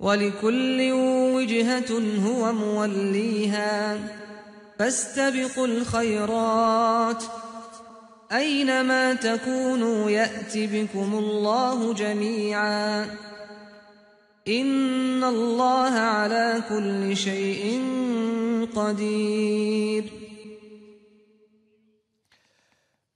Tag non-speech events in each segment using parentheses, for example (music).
ولكل وجهة هو موليها فاستبقوا الخيرات أينما تكونوا يأت بكم الله جميعا إن الله على كل شيء قدير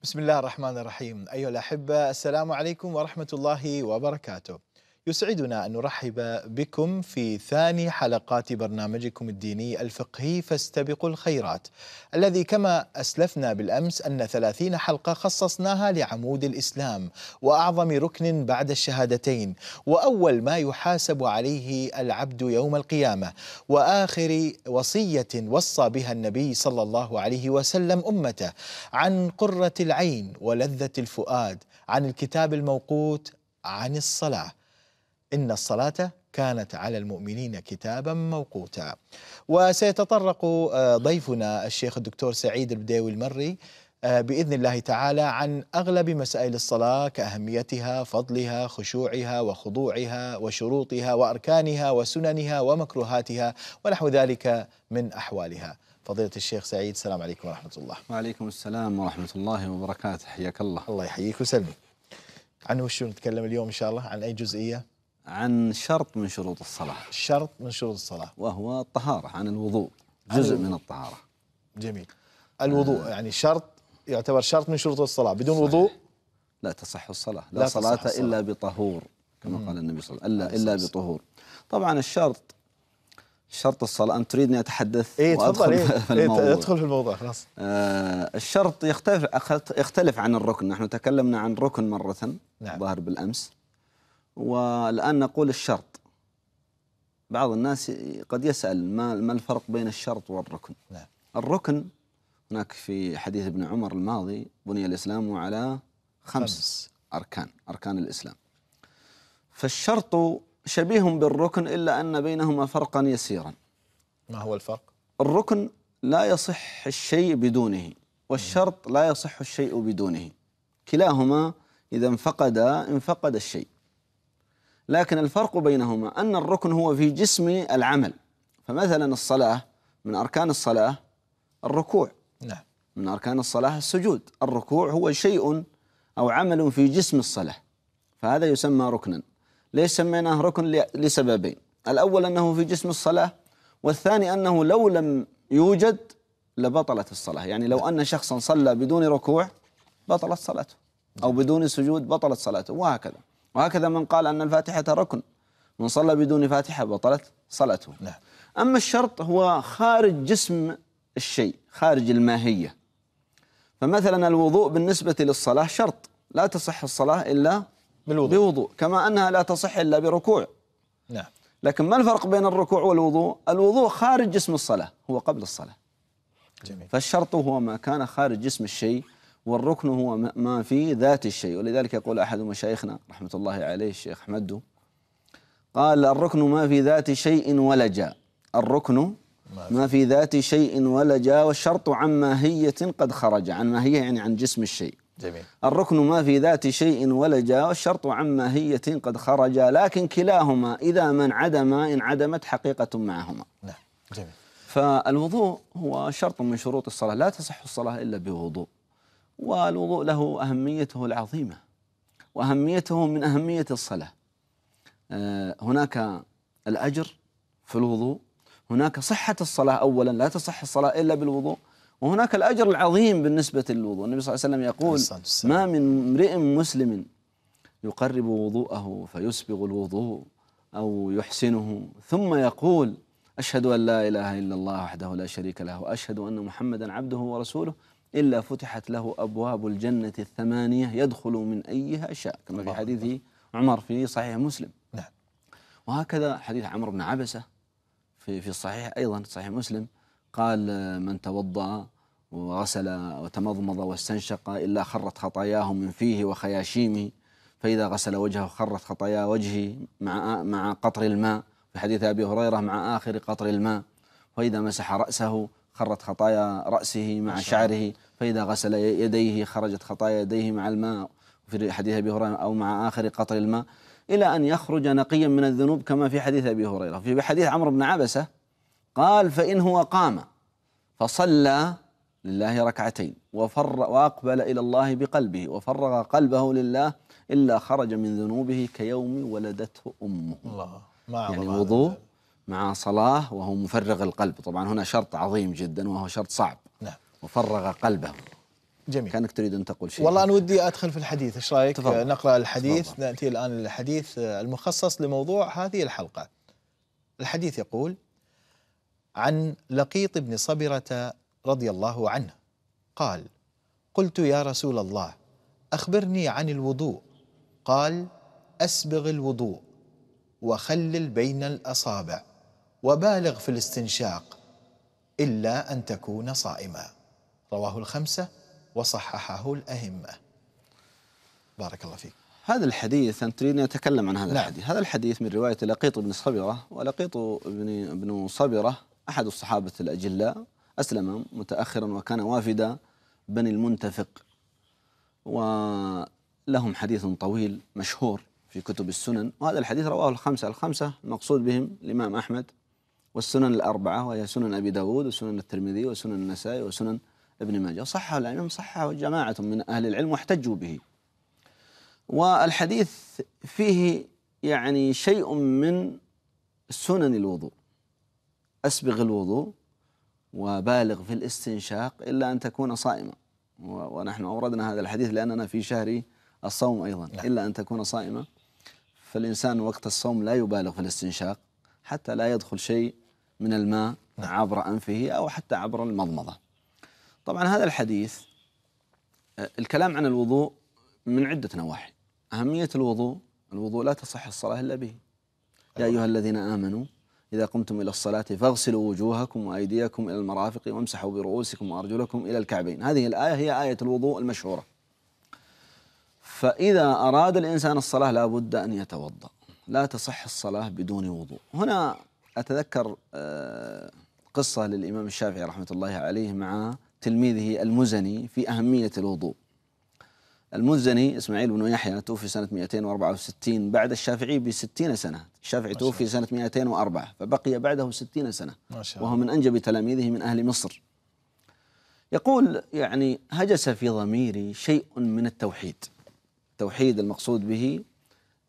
بسم الله الرحمن الرحيم أيها الأحبة السلام عليكم ورحمة الله وبركاته يسعدنا أن نرحب بكم في ثاني حلقات برنامجكم الديني الفقهي فاستبقوا الخيرات الذي كما أسلفنا بالأمس أن ثلاثين حلقة خصصناها لعمود الإسلام وأعظم ركن بعد الشهادتين وأول ما يحاسب عليه العبد يوم القيامة وآخر وصية وصى بها النبي صلى الله عليه وسلم أمته عن قرة العين ولذة الفؤاد عن الكتاب الموقوت عن الصلاه إن الصلاة كانت على المؤمنين كتابا موقوتا وسيتطرق آه، ضيفنا الشيخ الدكتور سعيد البديوي المري آه، باذن الله تعالى عن اغلب مسائل الصلاه كاهميتها، فضلها، خشوعها وخضوعها وشروطها واركانها وسننها ومكروهاتها ونحو ذلك من احوالها. فضيلة الشيخ سعيد السلام عليكم ورحمة الله. وعليكم السلام ورحمة الله وبركاته، حياك الله. الله يحييك وسلمك. عن وشو نتكلم اليوم ان شاء الله؟ عن اي جزئية؟ عن شرط من شروط الصلاة شرط من شروط الصلاة وهو الطهارة عن الوضوء جزء عن من الطهارة جميل الوضوء آه يعني شرط يعتبر شرط من شروط الصلاة بدون صحيح. وضوء لا تصح الصلاة لا, لا صلاة الصلاة. إلا بطهور كما قال النبي صلى الله عليه وسلم إلا, بطهور طبعا الشرط شرط الصلاة أنت تريدني أتحدث إيه وأدخل إيه (laughs) في إيه، الموضوع إيه أدخل في الموضوع خلاص آه الشرط يختلف يختلف عن الركن نحن تكلمنا عن ركن مرة نعم. ظهر بالأمس والآن نقول الشرط بعض الناس قد يسأل ما ما الفرق بين الشرط والركن لا. نعم. الركن هناك في حديث ابن عمر الماضي بني الإسلام على خمس, خمس. أركان أركان الإسلام فالشرط شبيه بالركن إلا أن بينهما فرقا يسيرا ما هو الفرق؟ الركن لا يصح الشيء بدونه والشرط لا يصح الشيء بدونه كلاهما إذا انفقد انفقد الشيء لكن الفرق بينهما أن الركن هو في جسم العمل فمثلا الصلاة من أركان الصلاة الركوع نعم من أركان الصلاة السجود الركوع هو شيء أو عمل في جسم الصلاة فهذا يسمى ركنا ليش سميناه ركن لسببين الأول أنه في جسم الصلاة والثاني أنه لو لم يوجد لبطلت الصلاة يعني لو أن شخصا صلى بدون ركوع بطلت صلاته أو بدون سجود بطلت صلاته وهكذا وهكذا من قال أن الفاتحة ركن من صلى بدون فاتحة بطلت صلاته نعم. أما الشرط هو خارج جسم الشيء خارج الماهية فمثلا الوضوء بالنسبة للصلاة شرط لا تصح الصلاة إلا بالوضوء بوضوء كما أنها لا تصح إلا بركوع نعم لكن ما الفرق بين الركوع والوضوء الوضوء خارج جسم الصلاة هو قبل الصلاة جميل. فالشرط هو ما كان خارج جسم الشيء والركن هو ما في ذات الشيء ولذلك يقول أحد مشايخنا رحمة الله عليه الشيخ حمد قال الركن ما في ذات شيء ولجا الركن ما في ذات شيء ولجا والشرط عن ماهية قد خرج عن ماهية يعني عن جسم الشيء جميل الركن ما في ذات شيء ولجا والشرط عن ماهية قد خرجا لكن كلاهما إذا ما انعدما انعدمت حقيقة معهما نعم جميل فالوضوء هو شرط من شروط الصلاة لا تصح الصلاة إلا بوضوء والوضوء له أهميته العظيمة وأهميته من أهمية الصلاة آه، هناك الأجر في الوضوء هناك صحة الصلاة أولا لا تصح الصلاة إلا بالوضوء وهناك الأجر العظيم بالنسبة للوضوء النبي صلى الله عليه وسلم يقول ما من امرئ مسلم يقرب وضوءه فيسبغ الوضوء أو يحسنه ثم يقول أشهد أن لا إله إلا الله وحده لا شريك له وأشهد أن محمدا عبده ورسوله إلا فتحت له أبواب الجنة الثمانية يدخل من أيها شاء كما في حديث عمر في صحيح مسلم نعم وهكذا حديث عمرو بن عبسة في في الصحيح أيضا صحيح مسلم قال من توضأ وغسل وتمضمض واستنشق إلا خرت خطاياه من فيه وخياشيمه فإذا غسل وجهه خرت خطايا وجهه مع مع قطر الماء في حديث أبي هريرة مع آخر قطر الماء وإذا مسح رأسه خرت خطايا رأسه مع شعره فإذا غسل يديه خرجت خطايا يديه مع الماء في حديث أبي هريرة أو مع آخر قطر الماء إلى أن يخرج نقيا من الذنوب كما في حديث أبي هريرة في حديث عمرو بن عبسة قال فإن هو قام فصلى لله ركعتين وفر وأقبل إلى الله بقلبه وفرغ قلبه لله إلا خرج من ذنوبه كيوم ولدته أمه الله ما يعني وضوء مع صلاة وهو مفرغ القلب طبعا هنا شرط عظيم جدا وهو شرط صعب نعم وفرغ قلبه جميل كانك تريد ان تقول شيء والله انا ودي ادخل في الحديث ايش رايك تفضل. نقرا الحديث تفضل. ناتي الان للحديث المخصص لموضوع هذه الحلقه الحديث يقول عن لقيط بن صبره رضي الله عنه قال قلت يا رسول الله اخبرني عن الوضوء قال اسبغ الوضوء وخلل بين الاصابع وبالغ في الاستنشاق إلا أن تكون صائما رواه الخمسة وصححه الأهمة بارك الله فيك هذا الحديث أنت تريدني أتكلم عن هذا لا. نعم. الحديث هذا الحديث من رواية لقيط بن صبرة ولقيط بن, بن صبرة أحد الصحابة الأجلاء أسلم متأخرا وكان وافدا بني المنتفق ولهم حديث طويل مشهور في كتب السنن وهذا الحديث رواه الخمسة الخمسة المقصود بهم الإمام أحمد والسنن الأربعة وهي سنن أبي داود وسنن الترمذي وسنن النسائي وسنن ابن ماجه صحه الأئمة صحه جماعة من أهل العلم واحتجوا به والحديث فيه يعني شيء من سنن الوضوء أسبغ الوضوء وبالغ في الاستنشاق إلا أن تكون صائما ونحن أوردنا هذا الحديث لأننا في شهر الصوم أيضا لا. نعم. إلا أن تكون صائما فالإنسان وقت الصوم لا يبالغ في الاستنشاق حتى لا يدخل شيء من الماء نعم. عبر أنفه أو حتى عبر المضمضة طبعا هذا الحديث آه، الكلام عن الوضوء من عدة نواحي أهمية الوضوء الوضوء لا تصح الصلاة إلا به يا أيوة. أيها الذين آمنوا إذا قمتم إلى الصلاة فاغسلوا وجوهكم وأيديكم إلى المرافق وامسحوا برؤوسكم وأرجلكم إلى الكعبين هذه الآية هي آية الوضوء المشهورة فإذا أراد الإنسان الصلاة لا بد أن يتوضأ لا تصح الصلاة بدون وضوء هنا أتذكر آه، قصة للإمام الشافعي رحمة الله عليه مع تلميذه المزني في أهمية الوضوء المزني إسماعيل بن يحيى توفي سنة 264 بعد الشافعي بستين 60 سنة الشافعي توفي سنة 204 فبقي بعده 60 سنة وهو من أنجب تلاميذه من أهل مصر يقول يعني هجس في ضميري شيء من التوحيد توحيد المقصود به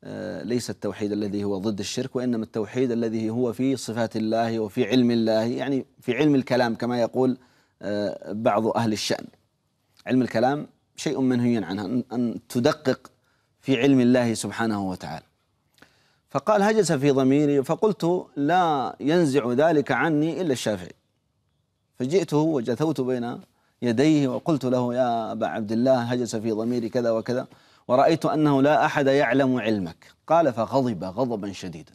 آه، ليس التوحيد الذي هو ضد الشرك وإنما التوحيد الذي هو في صفات الله وفي علم الله يعني في علم الكلام كما يقول آه، بعض أهل الشأن علم الكلام شيء منهي عنه أن تدقق في علم الله سبحانه وتعالى فقال هجس في ضميري فقلت لا ينزع ذلك عني إلا الشافعي فجئته وجثوت بين يديه وقلت له يا أبا عبد الله هجس في ضميري كذا وكذا ورأيت أنه لا أحد يعلم علمك قال فغضب غضبا شديدا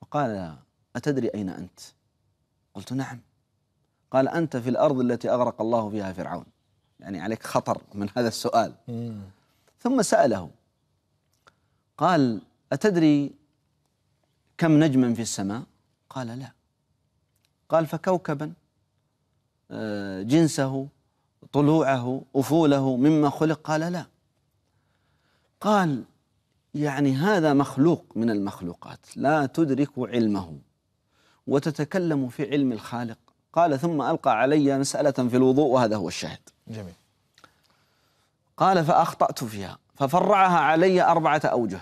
وقال أتدري أين أنت قلت نعم قال أنت في الأرض التي أغرق الله فيها فرعون يعني عليك خطر من هذا السؤال ثم سأله قال أتدري كم نجما في السماء قال لا قال فكوكبا آه، جنسه طلوعه أفوله مما خلق قال لا قال يعني هذا مخلوق من المخلوقات لا تدرك علمه وتتكلم في علم الخالق قال ثم ألقى علي مسألة في الوضوء وهذا هو الشاهد جميل قال فأخطأت فيها ففرعها علي أربعة أوجه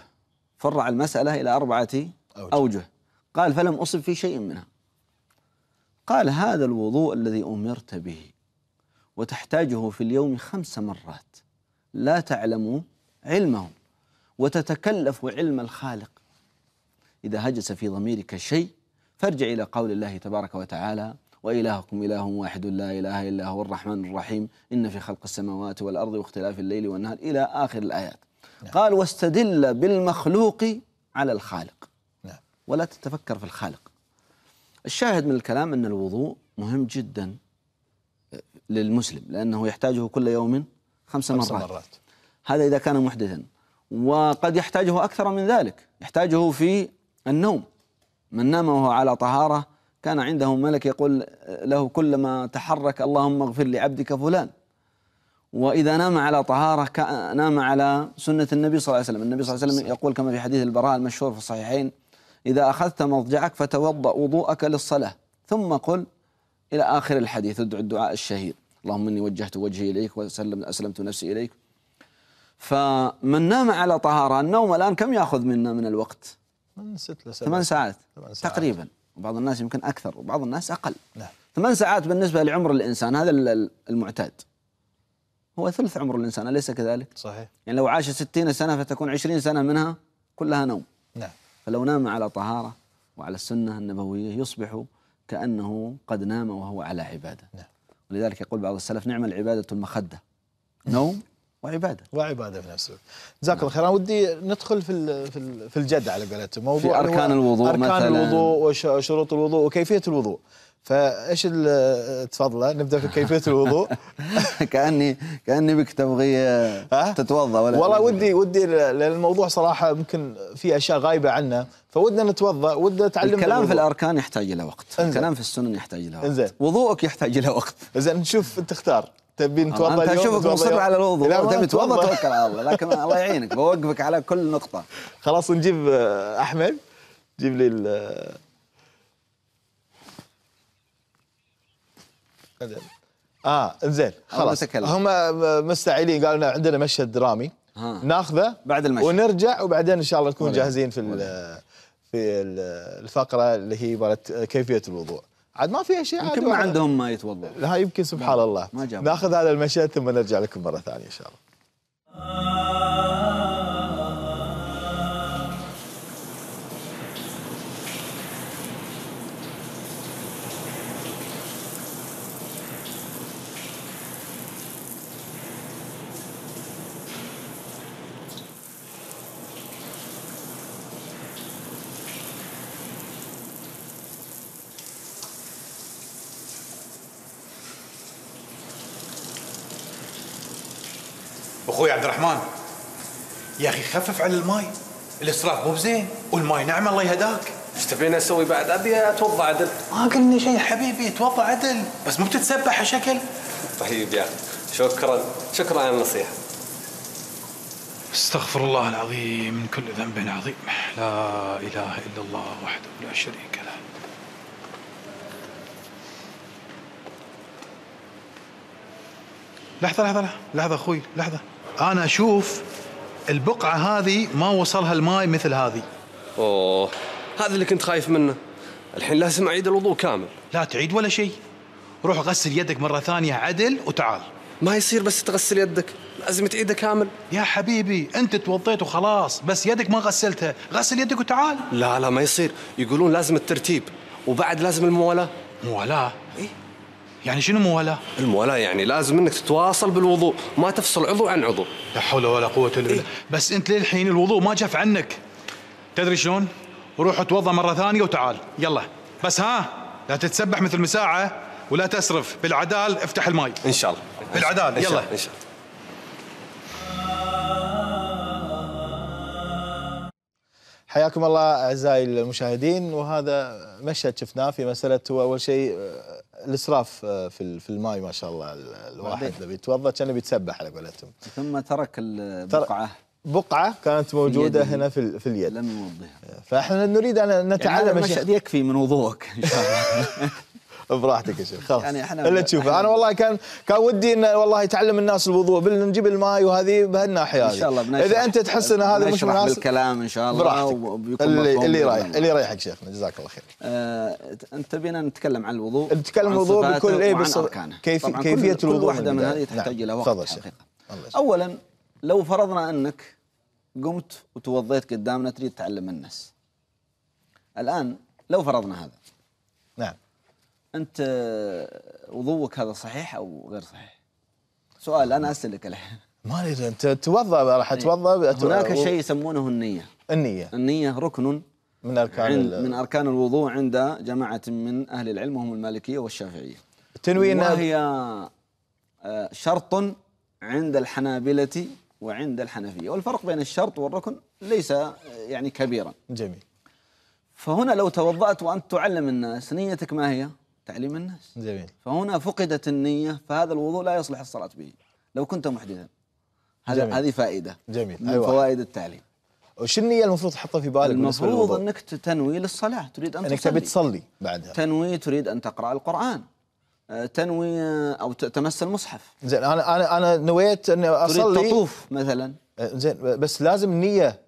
فرع المسألة إلى أربعة أوجه, أوجه. قال فلم أصب في شيء منها قال هذا الوضوء الذي أمرت به وتحتاجه في اليوم خمس مرات لا تعلم علمه وتتكلف علم الخالق إذا هجس في ضميرك شيء فارجع إلى قول الله تبارك وتعالى وإلهكم إله واحد لا إله إلا هو الرحمن الرحيم إن في خلق السماوات والأرض واختلاف الليل والنهار إلى آخر الآيات نعم. قال واستدل بالمخلوق على الخالق نعم. ولا تتفكر في الخالق الشاهد من الكلام أن الوضوء مهم جدا للمسلم لأنه يحتاجه كل يوم خمس مرات, مرات هذا إذا كان محدثا وقد يحتاجه أكثر من ذلك يحتاجه في النوم من نام وهو على طهارة كان عنده ملك يقول له كلما تحرك اللهم اغفر لعبدك فلان وإذا نام على طهارة نام على سنة النبي صلى الله عليه وسلم النبي صلى الله عليه وسلم يقول كما في حديث البراء المشهور في الصحيحين إذا أخذت مضجعك فتوضأ وضوءك للصلاة ثم قل إلى آخر الحديث ادعو الدعاء الشهير اللهم إني وجهت وجهي إليك وسلم أسلمت نفسي إليك فمن نام على طهارة النوم الآن كم يأخذ منا من الوقت من ست لسبع ثمان ساعات. ساعات تقريبا بعض الناس يمكن أكثر وبعض الناس أقل نعم. ثمان ساعات بالنسبة لعمر الإنسان هذا المعتاد هو ثلث عمر الإنسان أليس كذلك؟ صحيح يعني لو عاش ستين سنة فتكون عشرين سنة منها كلها نوم نعم فلو نام على طهارة وعلى السنة النبوية يصبح كأنه قد نام وهو على عبادة نعم ولذلك يقول بعض السلف نعم العبادة المخدة نوم وعباده (laughs) وعباده في نفس الوقت جزاك الله خير انا ودي ندخل في في الجد على قولتهم موضوع في اركان الوضوء اركان مثلاً. الوضوء وشروط الوضوء وكيفيه الوضوء فايش تفضله نبدا في كيفيه الوضوء (laughs) كاني كاني بك تبغي تتوضا ولا والله ودي ودي لان الموضوع صراحه ممكن في اشياء غايبه عنا فودنا نتوضا ودنا نتعلم الكلام في الاركان يحتاج الى وقت الكلام في السنن يحتاج الى وقت انزل. وضوءك يحتاج الى وقت زين نشوف انت اختار تبي نتوضا اليوم اشوفك مصر على الوضوء تبي تتوضا توكل على الله لكن الله يعينك بوقفك على كل نقطه خلاص نجيب احمد جيب لي اه انزين خلاص هم آه، مستعيلين قالوا عندنا مشهد درامي ناخذه بعد المشهد ونرجع وبعدين ان شاء الله نكون جاهزين في في الفقره اللي هي مالت آه، كيفيه الوضوء عاد ما في شيء يمكن ما عندهم ما يتوضا لا يمكن سبحان الله ما ناخذ هذا المشهد ثم نرجع لكم مره ثانيه ان شاء الله يا اخي خفف على الماي الاسراف مو بزين والماي نعم الله يهداك ايش تبين اسوي بعد؟ ابي اتوضا عدل ما آه، قلنا شيء حبيبي اتوضا عدل بس مو بتتسبح شكل طيب يا اخي شكرا شكرا على النصيحه استغفر الله العظيم من كل ذنب عظيم لا اله الا الله وحده لا شريك له لحظه لحظه لحظه اخوي لحظه انا اشوف البقعه هذه ما وصلها الماي مثل هذه اوه هذا اللي كنت خايف منه الحين لازم اعيد الوضوء كامل لا تعيد ولا شيء روح غسل يدك مره ثانيه عدل وتعال ما يصير بس تغسل يدك لازم تعيده كامل يا حبيبي انت توضيت وخلاص بس يدك ما غسلتها غسل يدك وتعال لا لا ما يصير يقولون لازم الترتيب وبعد لازم الموالاه موالاه اي يعني شنو موالاه؟ الموالاه يعني لازم انك تتواصل بالوضوء، ما تفصل عضو عن عضو. لا حول ولا قوة الا بالله، إيه. بس انت للحين الوضوء ما جف عنك. تدري شلون؟ روح اتوضا مرة ثانية وتعال، يلا. بس ها لا تتسبح مثل مساعة ولا تسرف، بالعدال افتح الماي. ان شاء الله. بالعدال إن شاء يلا. ان شاء الله. حياكم الله اعزائي المشاهدين وهذا مشهد شفناه في مساله هو اول شيء الاسراف آه، في في الماي ما شاء الله الواحد لما يتوضا كان بيتسبح على قولتهم ثم ترك البقعه بقعه كانت موجوده هنا في في اليد لم يوضحها فاحنا نريد ان يعني نتعلم يعني المشهد يكفي من وضوءك ان شاء الله (laughs) براحتك يا شيخ خلاص يعني احنا اللي تشوفه انا والله كان كان ودي ان والله يتعلم الناس الوضوء نجيب الماي وهذه بهالناحيه هذه ان شاء الله بنشرح اذا انت تحس ان هذا مش مناسب بالكلام ان شاء الله براحتك اللي اللي رايح اللي يريحك شيخنا جزاك الله خير آه انت بينا نتكلم عن الوضوء نتكلم عن الوضوء بكل ايه بس كيف كيفيه الوضوء كل واحده من هذه تحتاج نعم. الى وقت تفضل شيخ اولا لو فرضنا انك قمت وتوضيت قدامنا تريد تعلم الناس الان لو فرضنا هذا نعم انت وضوك هذا صحيح او غير صحيح؟ سؤال انا اسالك الحين ما ادري انت توضا راح اتوضا إيه. هناك شيء يسمونه النيه النيه النيه ركن من اركان عند من اركان الوضوء عند جماعه من اهل العلم وهم المالكيه والشافعيه تنوي انها وهي آه، شرط عند الحنابله وعند الحنفيه والفرق بين الشرط والركن ليس آه، يعني كبيرا جميل فهنا لو توضأت وأنت تعلم الناس نيتك ما هي تعليم الناس جميل فهنا فقدت النية فهذا الوضوء لا يصلح الصلاة به لو كنت محدثا هذه فائدة جميل من أيوة. فوائد التعليم وش النية المفروض تحطها في بالك المفروض انك تنوي للصلاة تريد ان يعني انك تبي تصلي بعدها تنوي تريد ان تقرأ القرآن آه، تنوي آه، او تمس المصحف زين انا انا انا نويت اني اصلي تريد تطوف مثلا آه، زين بس لازم نية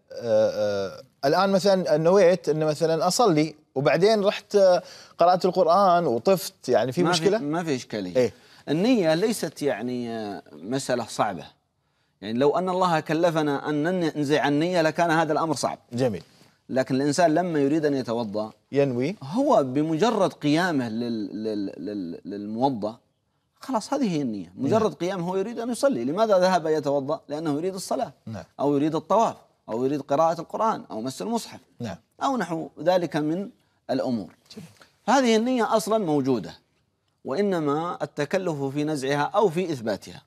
الان مثلا نويت ان مثلا اصلي وبعدين رحت آه، قرات القران وطفت يعني في ما مشكله في ما في اشكاليه إيه؟ النيه ليست يعني آه، مساله صعبه يعني لو ان الله كلفنا ان ننزع النيه لكان هذا الامر صعب جميل لكن الانسان لما يريد ان يتوضا ينوي هو بمجرد قيامه لل لل لل للموضا خلاص هذه هي النيه نعم. مجرد قيامه هو يريد ان يصلي لماذا ذهب يتوضا لانه يريد الصلاه نعم. او يريد الطواف او يريد قراءه القران او مس المصحف نعم. او نحو ذلك من الأمور هذه النية أصلا موجودة وإنما التكلف في نزعها أو في إثباتها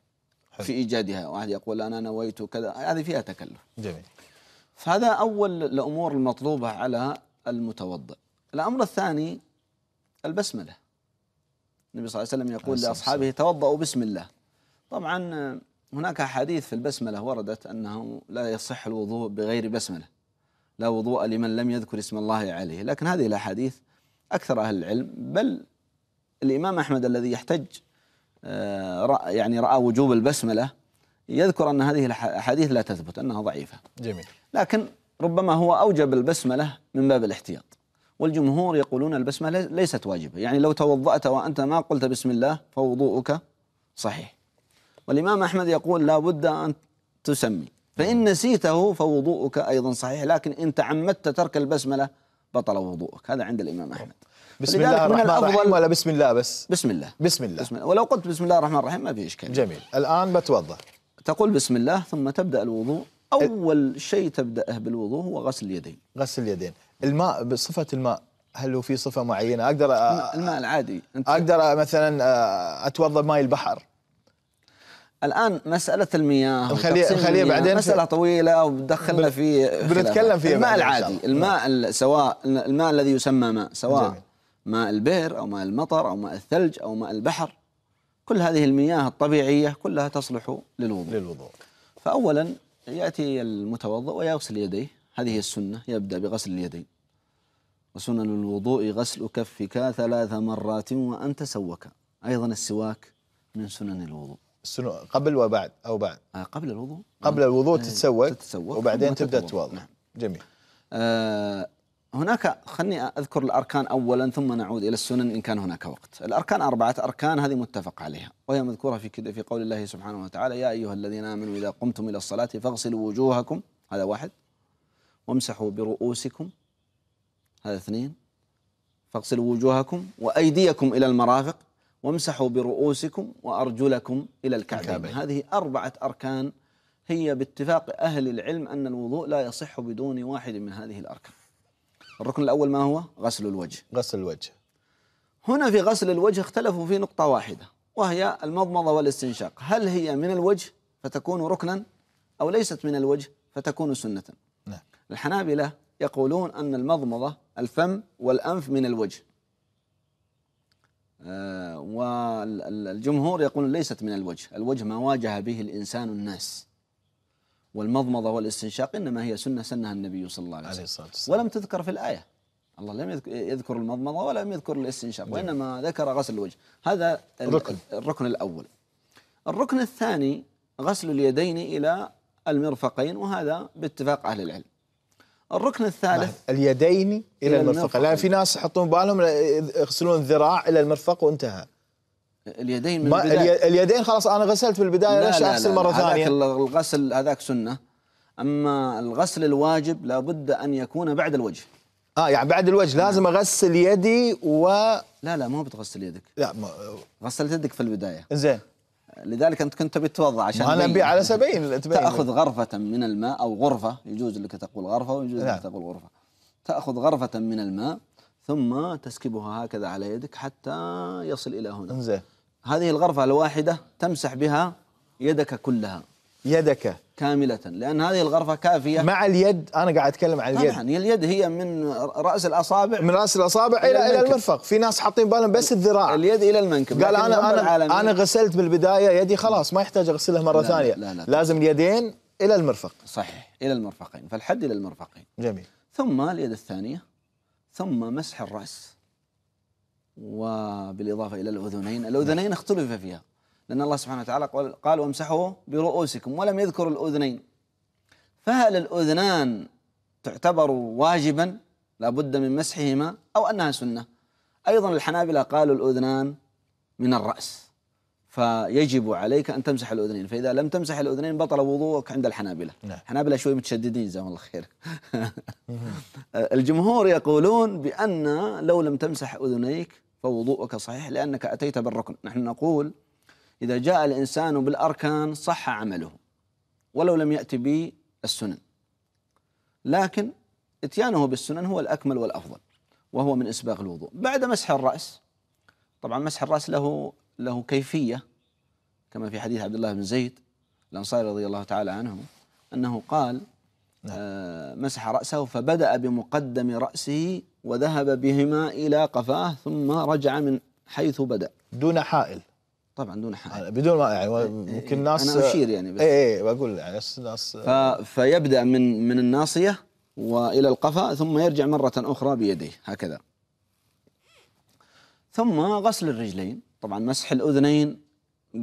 حلو. في إيجادها واحد يقول أنا نويت كذا هذه فيها تكلف جميل فهذا أول الأمور المطلوبة على المتوضئ الأمر الثاني البسملة النبي صلى الله عليه وسلم يقول لأصحابه توضأوا بسم الله طبعا هناك أحاديث في البسملة وردت أنه لا يصح الوضوء بغير بسملة لا وضوء لمن لم يذكر اسم الله عليه لكن هذه الأحاديث أكثر أهل العلم بل الإمام أحمد الذي يحتج آه، رأى يعني رأى وجوب البسملة يذكر أن هذه الأحاديث لا تثبت أنها ضعيفة جميل لكن ربما هو أوجب البسملة من باب الاحتياط والجمهور يقولون البسملة ليست واجبة يعني لو توضأت وأنت ما قلت بسم الله فوضوءك صحيح والإمام أحمد يقول لا بد أن تسمي فإن نسيته فوضوءك أيضا صحيح لكن إن تعمدت ترك البسملة بطل وضوءك هذا عند الإمام أحمد بسم الله الرحمن الرحيم ولا بسم الله بس بسم الله بسم الله, بسم الله. ولو قلت بسم الله الرحمن الرحيم ما في إشكال جميل الآن بتوضأ تقول بسم الله ثم تبدأ الوضوء إيه. أول شيء تبدأه بالوضوء هو غسل اليدين غسل اليدين الماء بصفة الماء هل هو في صفة معينة أقدر أ... الماء العادي أنت أقدر مثلا أتوضأ ماء البحر الان مساله المياه الخليه الخليه بعدين مساله طويله وبتدخلنا في بنتكلم فيها الماء العادي الماء نعم. سواء الماء الذي يسمى ماء سواء ماء البئر او ماء المطر او ماء الثلج او ماء البحر كل هذه المياه الطبيعيه كلها تصلح للوضوء للوضوء فاولا ياتي المتوضا ويغسل يديه هذه السنه يبدا بغسل اليدين وسنن الوضوء غسل كفك ثلاث مرات وان تسوك ايضا السواك من سنن الوضوء السنو... قبل وبعد او بعد آه، قبل الوضوء قبل نعم. الوضوء آه، تتسوق تتسوق وبعدين تبدا تتوضا نعم. جميل آه هناك خلني اذكر الاركان اولا ثم نعود الى السنن ان كان هناك وقت. الاركان اربعه اركان هذه متفق عليها وهي مذكوره في في قول الله سبحانه وتعالى يا ايها الذين امنوا اذا قمتم الى الصلاه فاغسلوا وجوهكم هذا واحد وامسحوا برؤوسكم هذا اثنين فاغسلوا وجوهكم وايديكم الى المرافق وامسحوا برؤوسكم وأرجلكم إلى الكعبين هذه أربعة أركان هي باتفاق أهل العلم أن الوضوء لا يصح بدون واحد من هذه الأركان الركن الأول ما هو؟ غسل الوجه غسل الوجه هنا في غسل الوجه اختلفوا في نقطة واحدة وهي المضمضة والاستنشاق هل هي من الوجه فتكون ركنا أو ليست من الوجه فتكون سنة نعم. الحنابلة يقولون أن المضمضة الفم والأنف من الوجه آه، والجمهور يقول ليست من الوجه الوجه ما واجه به الإنسان الناس والمضمضة والاستنشاق إنما هي سنة سنها النبي صلى الله عليه وسلم ولم تذكر في الآية الله لم يذكر المضمضة ولم يذكر الاستنشاق وإنما ذكر غسل الوجه هذا الركن, الركن الأول الركن الثاني غسل اليدين إلى المرفقين وهذا باتفاق أهل العلم الركن نعم. الثالث اليدين الى, إلى المرفق الان في ناس يحطون بالهم يغسلون الذراع الى المرفق وانتهى اليدين من البداية اليدين خلاص انا غسلت في البدايه ليش اغسل مره ثانيه؟ هذاك الغسل هذاك سنه اما الغسل الواجب لابد ان يكون بعد الوجه اه يعني بعد الوجه نعم. لازم اغسل يدي و لا لا ما بتغسل يدك لا ما... غسلت يدك في البدايه زين لذلك انت كنت تبي تتوضا عشان انا ابي على سبعين تاخذ غرفه من الماء او غرفه يجوز لك تقول غرفه ويجوز لك نعم. تقول غرفه تاخذ غرفه من الماء ثم تسكبها هكذا على يدك حتى يصل الى هنا زين هذه الغرفه الواحده تمسح بها يدك كلها يدك كاملة لأن هذه الغرفة كافية مع اليد أنا قاعد أتكلم عن اليد طبعا اليد هي من رأس الأصابع من رأس الأصابع إلى إلى, إلى المرفق في ناس حاطين بالهم بس الذراع اليد إلى المنكب قال أنا أنا أنا غسلت بالبداية يدي خلاص ما يحتاج أغسلها مرة لا ثانية لا لا لا لازم اليدين إلى المرفق صحيح إلى المرفقين فالحد إلى المرفقين جميل ثم اليد الثانية ثم مسح الرأس وبالإضافة إلى الأذنين الأذنين اختلف فيها لأن الله سبحانه وتعالى قال وامسحوا برؤوسكم ولم يذكر الأذنين فهل الأذنان تعتبر واجبا لابد من مسحهما أو أنها سنة أيضا الحنابلة قالوا الأذنان من الرأس فيجب عليك أن تمسح الأذنين فإذا لم تمسح الأذنين بطل وضوءك عند الحنابلة نعم. الحنابلة شوي متشددين جزاهم الله خير (laughs) الجمهور يقولون بأن لو لم تمسح أذنيك فوضوءك صحيح لأنك أتيت بالركن نحن نقول إذا جاء الإنسان بالأركان صح عمله ولو لم يأتي بالسنن لكن إتيانه بالسنن هو الأكمل والأفضل وهو من إسباغ الوضوء بعد مسح الرأس طبعا مسح الرأس له له كيفية كما في حديث عبد الله بن زيد الأنصاري رضي الله تعالى عنه أنه قال نعم. آه مسح رأسه فبدأ بمقدم رأسه وذهب بهما إلى قفاه ثم رجع من حيث بدأ دون حائل طبعا دون حائل بدون ما يعني إيه، إيه، ممكن إيه، ناس انا اشير يعني بس اي اي بقول يعني ناس فيبدا من من الناصيه والى القفا ثم يرجع مره اخرى بيديه هكذا ثم غسل الرجلين طبعا مسح الاذنين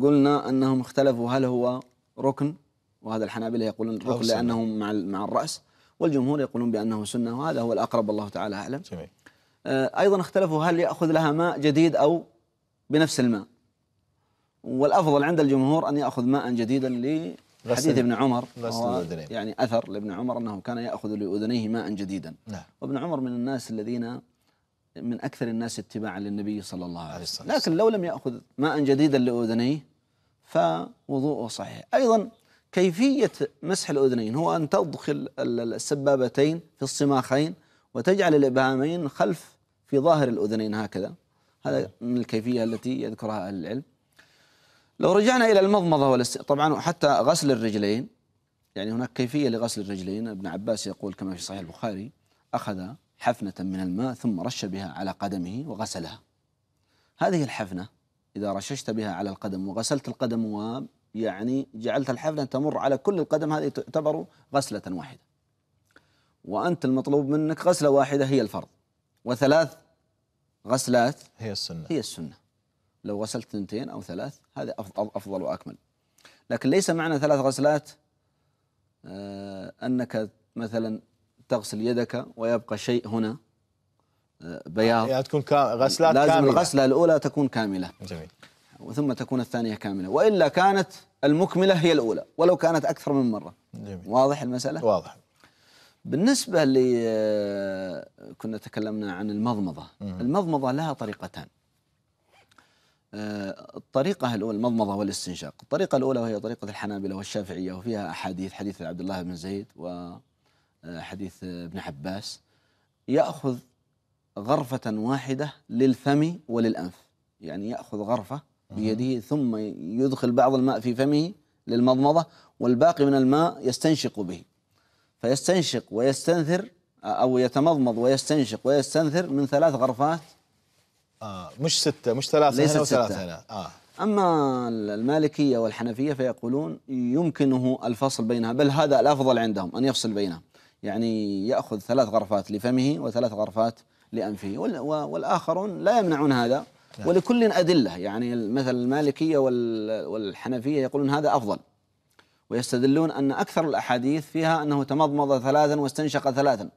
قلنا انهم اختلفوا هل هو ركن وهذا الحنابلة يقولون ركن لانه مع مع الرأس والجمهور يقولون بأنه سنة وهذا هو الأقرب الله تعالى أعلم جميل. آه، أيضا اختلفوا هل يأخذ لها ماء جديد أو بنفس الماء والأفضل عند الجمهور أن يأخذ ماء جديدا لحديث ابن عمر يعني أثر لابن عمر أنه كان يأخذ لأذنيه ماء جديدا نعم. وابن عمر من الناس الذين من أكثر الناس اتباعا للنبي صلى الله عليه وسلم لكن لو لم يأخذ ماء جديدا لأذنيه فوضوءه صحيح أيضا كيفية مسح الأذنين هو أن تدخل السبابتين في الصماخين وتجعل الإبهامين خلف في ظاهر الأذنين هكذا هذا من الكيفية التي يذكرها أهل العلم لو رجعنا إلى المضمضة والاست... طبعا حتى غسل الرجلين يعني هناك كيفية لغسل الرجلين ابن عباس يقول كما في صحيح البخاري أخذ حفنة من الماء ثم رش بها على قدمه وغسلها هذه الحفنة إذا رششت بها على القدم وغسلت القدم ويعني جعلت الحفنة تمر على كل القدم هذه تعتبر غسلة واحدة وأنت المطلوب منك غسلة واحدة هي الفرض وثلاث غسلات هي السنة هي السنة لو غسلت ثنتين أو ثلاث هذا أفضل وأكمل لكن ليس معنى ثلاث غسلات آه، أنك مثلا تغسل يدك ويبقى شيء هنا آه، بياض يعني تكون غسلات لازم كاملة. الغسلة الأولى تكون كاملة جميل وثم تكون الثانية كاملة وإلا كانت المكملة هي الأولى ولو كانت أكثر من مرة جميل. واضح المسألة؟ واضح بالنسبة ل آه، كنا تكلمنا عن المضمضة م- المضمضة لها طريقتان الطريقة الأولى المضمضة والاستنشاق الطريقة الأولى وهي طريقة الحنابلة والشافعية وفيها أحاديث حديث عبد الله بن زيد وحديث آه، ابن عباس يأخذ غرفة واحدة للفم وللأنف يعني يأخذ غرفة بيده ثم يدخل بعض الماء في فمه للمضمضة والباقي من الماء يستنشق به فيستنشق ويستنثر أو يتمضمض ويستنشق ويستنثر من ثلاث غرفات آه مش ستة مش ثلاثة ليست هنا وثلاثة هنا آه. أما المالكية والحنفية فيقولون يمكنه الفصل بينها بل هذا الأفضل عندهم أن يفصل بينها يعني يأخذ ثلاث غرفات لفمه وثلاث غرفات لأنفه والآخرون لا يمنعون هذا نعم. ولكل أدلة يعني مثل المالكية والحنفية يقولون هذا أفضل ويستدلون أن أكثر الأحاديث فيها أنه تمضمض ثلاثا واستنشق ثلاثا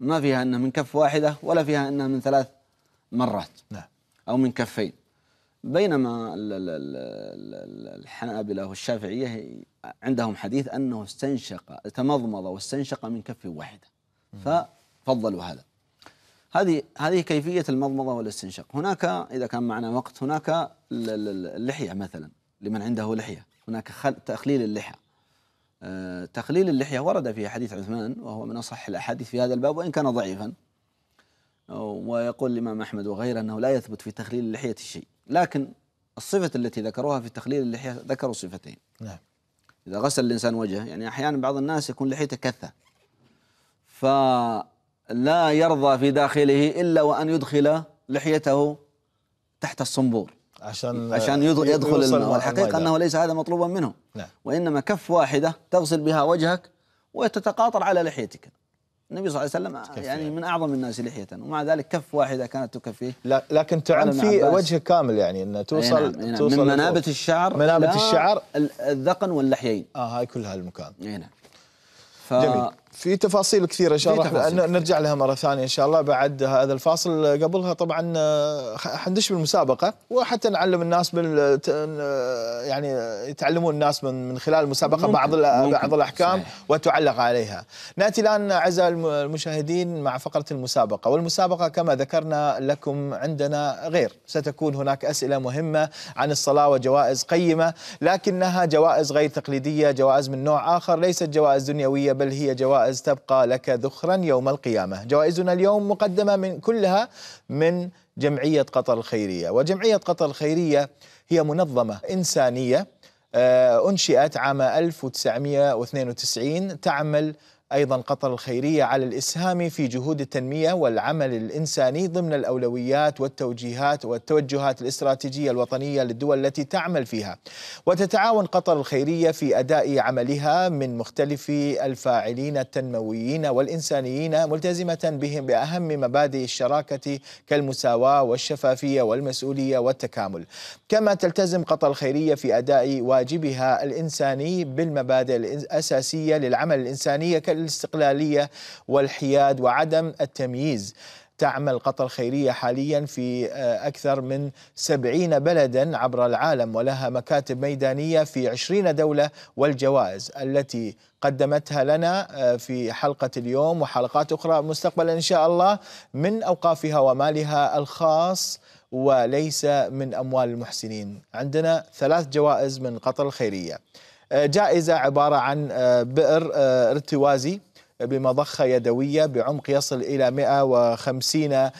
ما فيها أنه من كف واحدة ولا فيها أنه من ثلاث مرات نعم. أو من كفين بينما الحنابلة والشافعية عندهم حديث أنه استنشق تمضمض واستنشق من كف واحدة ففضلوا هذا هذه هذه كيفية المضمضة والاستنشاق هناك إذا كان معنا وقت هناك اللحية مثلا لمن عنده لحية هناك تخليل اللحى آه، تخليل اللحية ورد في حديث عثمان وهو من أصح الأحاديث في هذا الباب وإن كان ضعيفا ويقول الإمام أحمد وغيره أنه لا يثبت في تخليل اللحية شيء لكن الصفة التي ذكروها في تخليل اللحية ذكروا صفتين نعم إذا غسل الإنسان وجهه يعني أحيانا بعض الناس يكون لحيته كثة فلا يرضى في داخله إلا وأن يدخل لحيته تحت الصنبور عشان عشان يدخل, يدخل الماء والحقيقة أنه ليس هذا مطلوبا منه نعم. وإنما كف واحدة تغسل بها وجهك وتتقاطر على لحيتك النبي صلى الله عليه وسلم يعني من اعظم الناس لحيه ومع ذلك كف واحده كانت تكفيه لكن تعم في وجه كامل يعني انه توصل إينا. نعم، إينا. نعم. توصل من منابت الشعر منابت الشعر الذقن واللحيين اه هاي كلها المكان اي نعم ف... جميل في تفاصيل كثيرة إن شاء الله نرجع لها مرة ثانية إن شاء الله بعد هذا الفاصل قبلها طبعا آه، حندش بالمسابقة وحتى نعلم الناس بال يعني يتعلمون الناس من من خلال المسابقة ممكن. بعض ممكن. بعض الأحكام صحيح. وتعلق عليها نأتي الآن أعزائي المشاهدين مع فقرة المسابقة والمسابقة كما ذكرنا لكم عندنا غير ستكون هناك أسئلة مهمة عن الصلاة وجوائز قيمة لكنها جوائز غير تقليدية جوائز من نوع آخر ليست جوائز دنيوية بل هي جوائز جوائز تبقى لك ذخرا يوم القيامة جوائزنا اليوم مقدمة من كلها من جمعية قطر الخيرية وجمعية قطر الخيرية هي منظمة إنسانية آه، أنشئت عام 1992 تعمل أيضا قطر الخيرية على الإسهام في جهود التنمية والعمل الإنساني ضمن الأولويات والتوجيهات والتوجهات الاستراتيجية الوطنية للدول التي تعمل فيها وتتعاون قطر الخيرية في أداء عملها من مختلف الفاعلين التنمويين والإنسانيين ملتزمة بهم بأهم مبادئ الشراكة كالمساواة والشفافية والمسؤولية والتكامل كما تلتزم قطر الخيرية في أداء واجبها الإنساني بالمبادئ الأساسية للعمل الإنساني الاستقلالية والحياد وعدم التمييز تعمل قطر الخيرية حاليا في آه، أكثر من سبعين بلدا عبر العالم ولها مكاتب ميدانية في عشرين دولة والجوائز التي قدمتها لنا آه، في حلقة اليوم وحلقات أخرى مستقبلا إن شاء الله من أوقافها ومالها الخاص وليس من أموال المحسنين عندنا ثلاث جوائز من قطر الخيرية آه، جائزة عبارة عن آه، بئر آه، ارتوازي بمضخة يدوية بعمق يصل إلى 150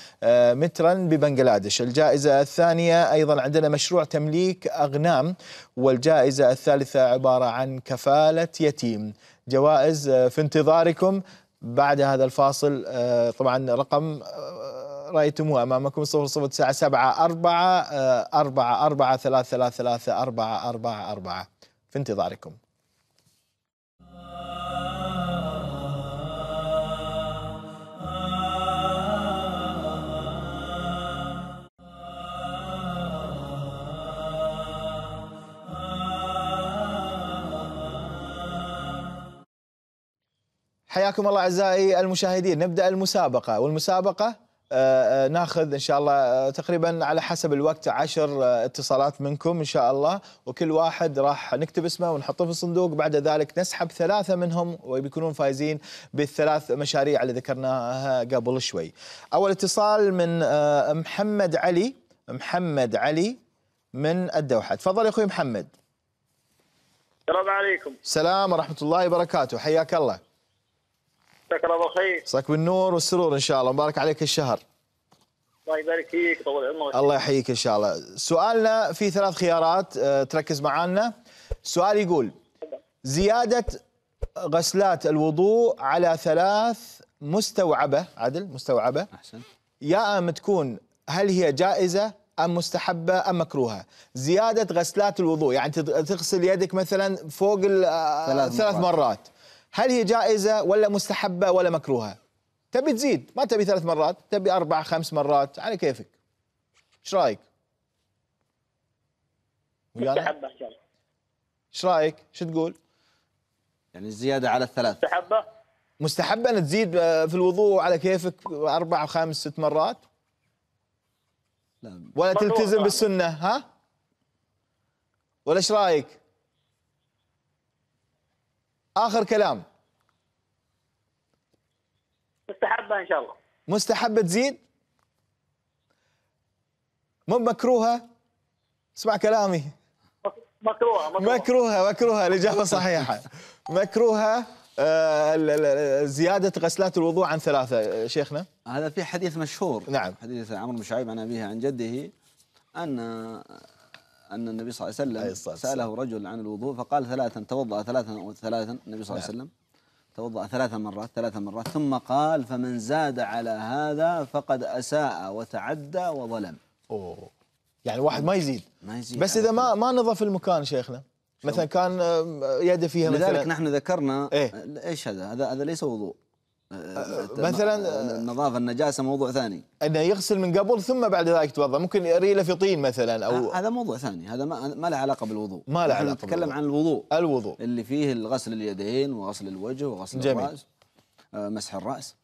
مترا ببنغلاديش الجائزة الثانية أيضا عندنا مشروع تمليك أغنام والجائزة الثالثة عبارة عن كفالة يتيم جوائز في انتظاركم بعد هذا الفاصل طبعا رقم رأيتموه أمامكم صفر صفر تسعة سبعة أربعة أربعة أربعة ثلاثة ثلاثة أربعة أربعة أربعة في انتظاركم حياكم الله اعزائي المشاهدين نبدا المسابقه والمسابقه آه، آه، ناخذ ان شاء الله آه، تقريبا على حسب الوقت عشر اتصالات منكم ان شاء الله وكل واحد راح نكتب اسمه ونحطه في الصندوق بعد ذلك نسحب ثلاثه منهم وبيكونون فايزين بالثلاث مشاريع اللي ذكرناها قبل شوي. اول اتصال من محمد علي محمد علي من الدوحه، تفضل يا اخوي محمد. السلام عليكم. السلام ورحمه الله وبركاته، حياك الله. مساك الله بالخير مساك بالنور والسرور ان شاء الله مبارك عليك الشهر الله يبارك فيك طول عمرك الله يحييك ان شاء الله سؤالنا في ثلاث خيارات آه، تركز معانا سؤال يقول زياده غسلات الوضوء على ثلاث مستوعبه عدل مستوعبه احسن يا ام تكون هل هي جائزه ام مستحبه ام مكروهه زياده غسلات الوضوء يعني تغسل يدك مثلا فوق آه، ثلاث مرات, ثلاث مرات. هل هي جائزه ولا مستحبه ولا مكروهه تبي تزيد ما تبي ثلاث مرات تبي اربع خمس مرات على كيفك ايش رايك مستحبه ايش رايك شو تقول يعني الزياده على الثلاث مستحبه مستحبه ان تزيد آه، في الوضوء على كيفك اربع خمس ست مرات لا ولا تلتزم بالسنه ها ولا ايش رايك اخر كلام مستحبه ان شاء الله مستحبه تزيد مو مكروهه اسمع كلامي مكروهه مكروهه مكروهه, الاجابه صحيحه مكروهه آه، زيادة غسلات الوضوء عن ثلاثة آه، شيخنا هذا في حديث مشهور نعم حديث عمرو بن شعيب عن أبيه عن جده أن أن النبي صلى الله عليه وسلم سأله رجل عن الوضوء فقال ثلاثا توضأ ثلاثا وثلاثا النبي صلى الله عليه نعم. وسلم توضأ ثلاث مرات ثلاث مرات ثم قال فمن زاد على هذا فقد أساء وتعدى وظلم أوه يعني واحد ما يزيد ما يزيد بس إذا ما ما نظف المكان شيخنا مثلا كان يده فيها مثلا لذلك نحن ذكرنا ايه؟ ايش هذا؟ هذا هذا ليس وضوء مثلا النظافه آه، آه، النجاسه موضوع ثاني انه يغسل من قبل ثم بعد ذلك يتوضا ممكن يريله في طين مثلا او آه، هذا موضوع ثاني هذا ما, ما له علاقه بالوضوء ما له علاقه نتكلم عن الوضوء الوضوء اللي فيه الغسل اليدين وغسل الوجه وغسل جميل. الراس مسح الراس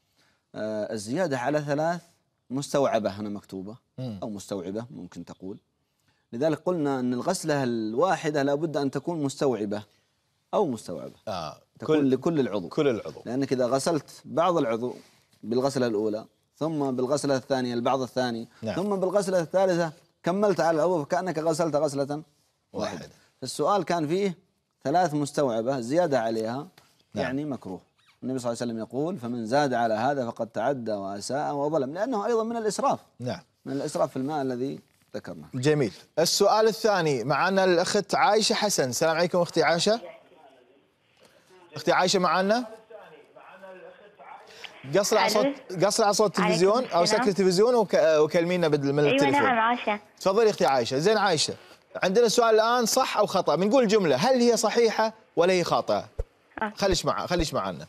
الزياده على ثلاث مستوعبه هنا مكتوبه م. او مستوعبه ممكن تقول لذلك قلنا ان الغسله الواحده لابد ان تكون مستوعبه او مستوعبه آه. تكون كل لكل العضو كل العضو لأنك إذا غسلت بعض العضو بالغسلة الأولى ثم بالغسلة الثانية البعض الثاني نعم. ثم بالغسلة الثالثة كملت على العضو فكأنك غسلت غسلة واحدة واحد. السؤال كان فيه ثلاث مستوعبة زيادة عليها نعم. يعني مكروه النبي صلى الله عليه وسلم يقول فمن زاد على هذا فقد تعدى وأساء وظلم لأنه أيضا من الإسراف نعم من الإسراف في الماء الذي ذكرناه جميل السؤال الثاني معنا الأخت عائشة حسن السلام عليكم أختي عائشة اختي عايشه معنا قصر على صوت قصر على صوت التلفزيون او سكر التلفزيون وكلمينا بدل من التلفزيون ايوه نعم عايشه تفضلي اختي عايشه زين عايشه عندنا سؤال الان صح او خطا بنقول جمله هل هي صحيحه ولا هي خاطئه آه. خليش مع خليش معنا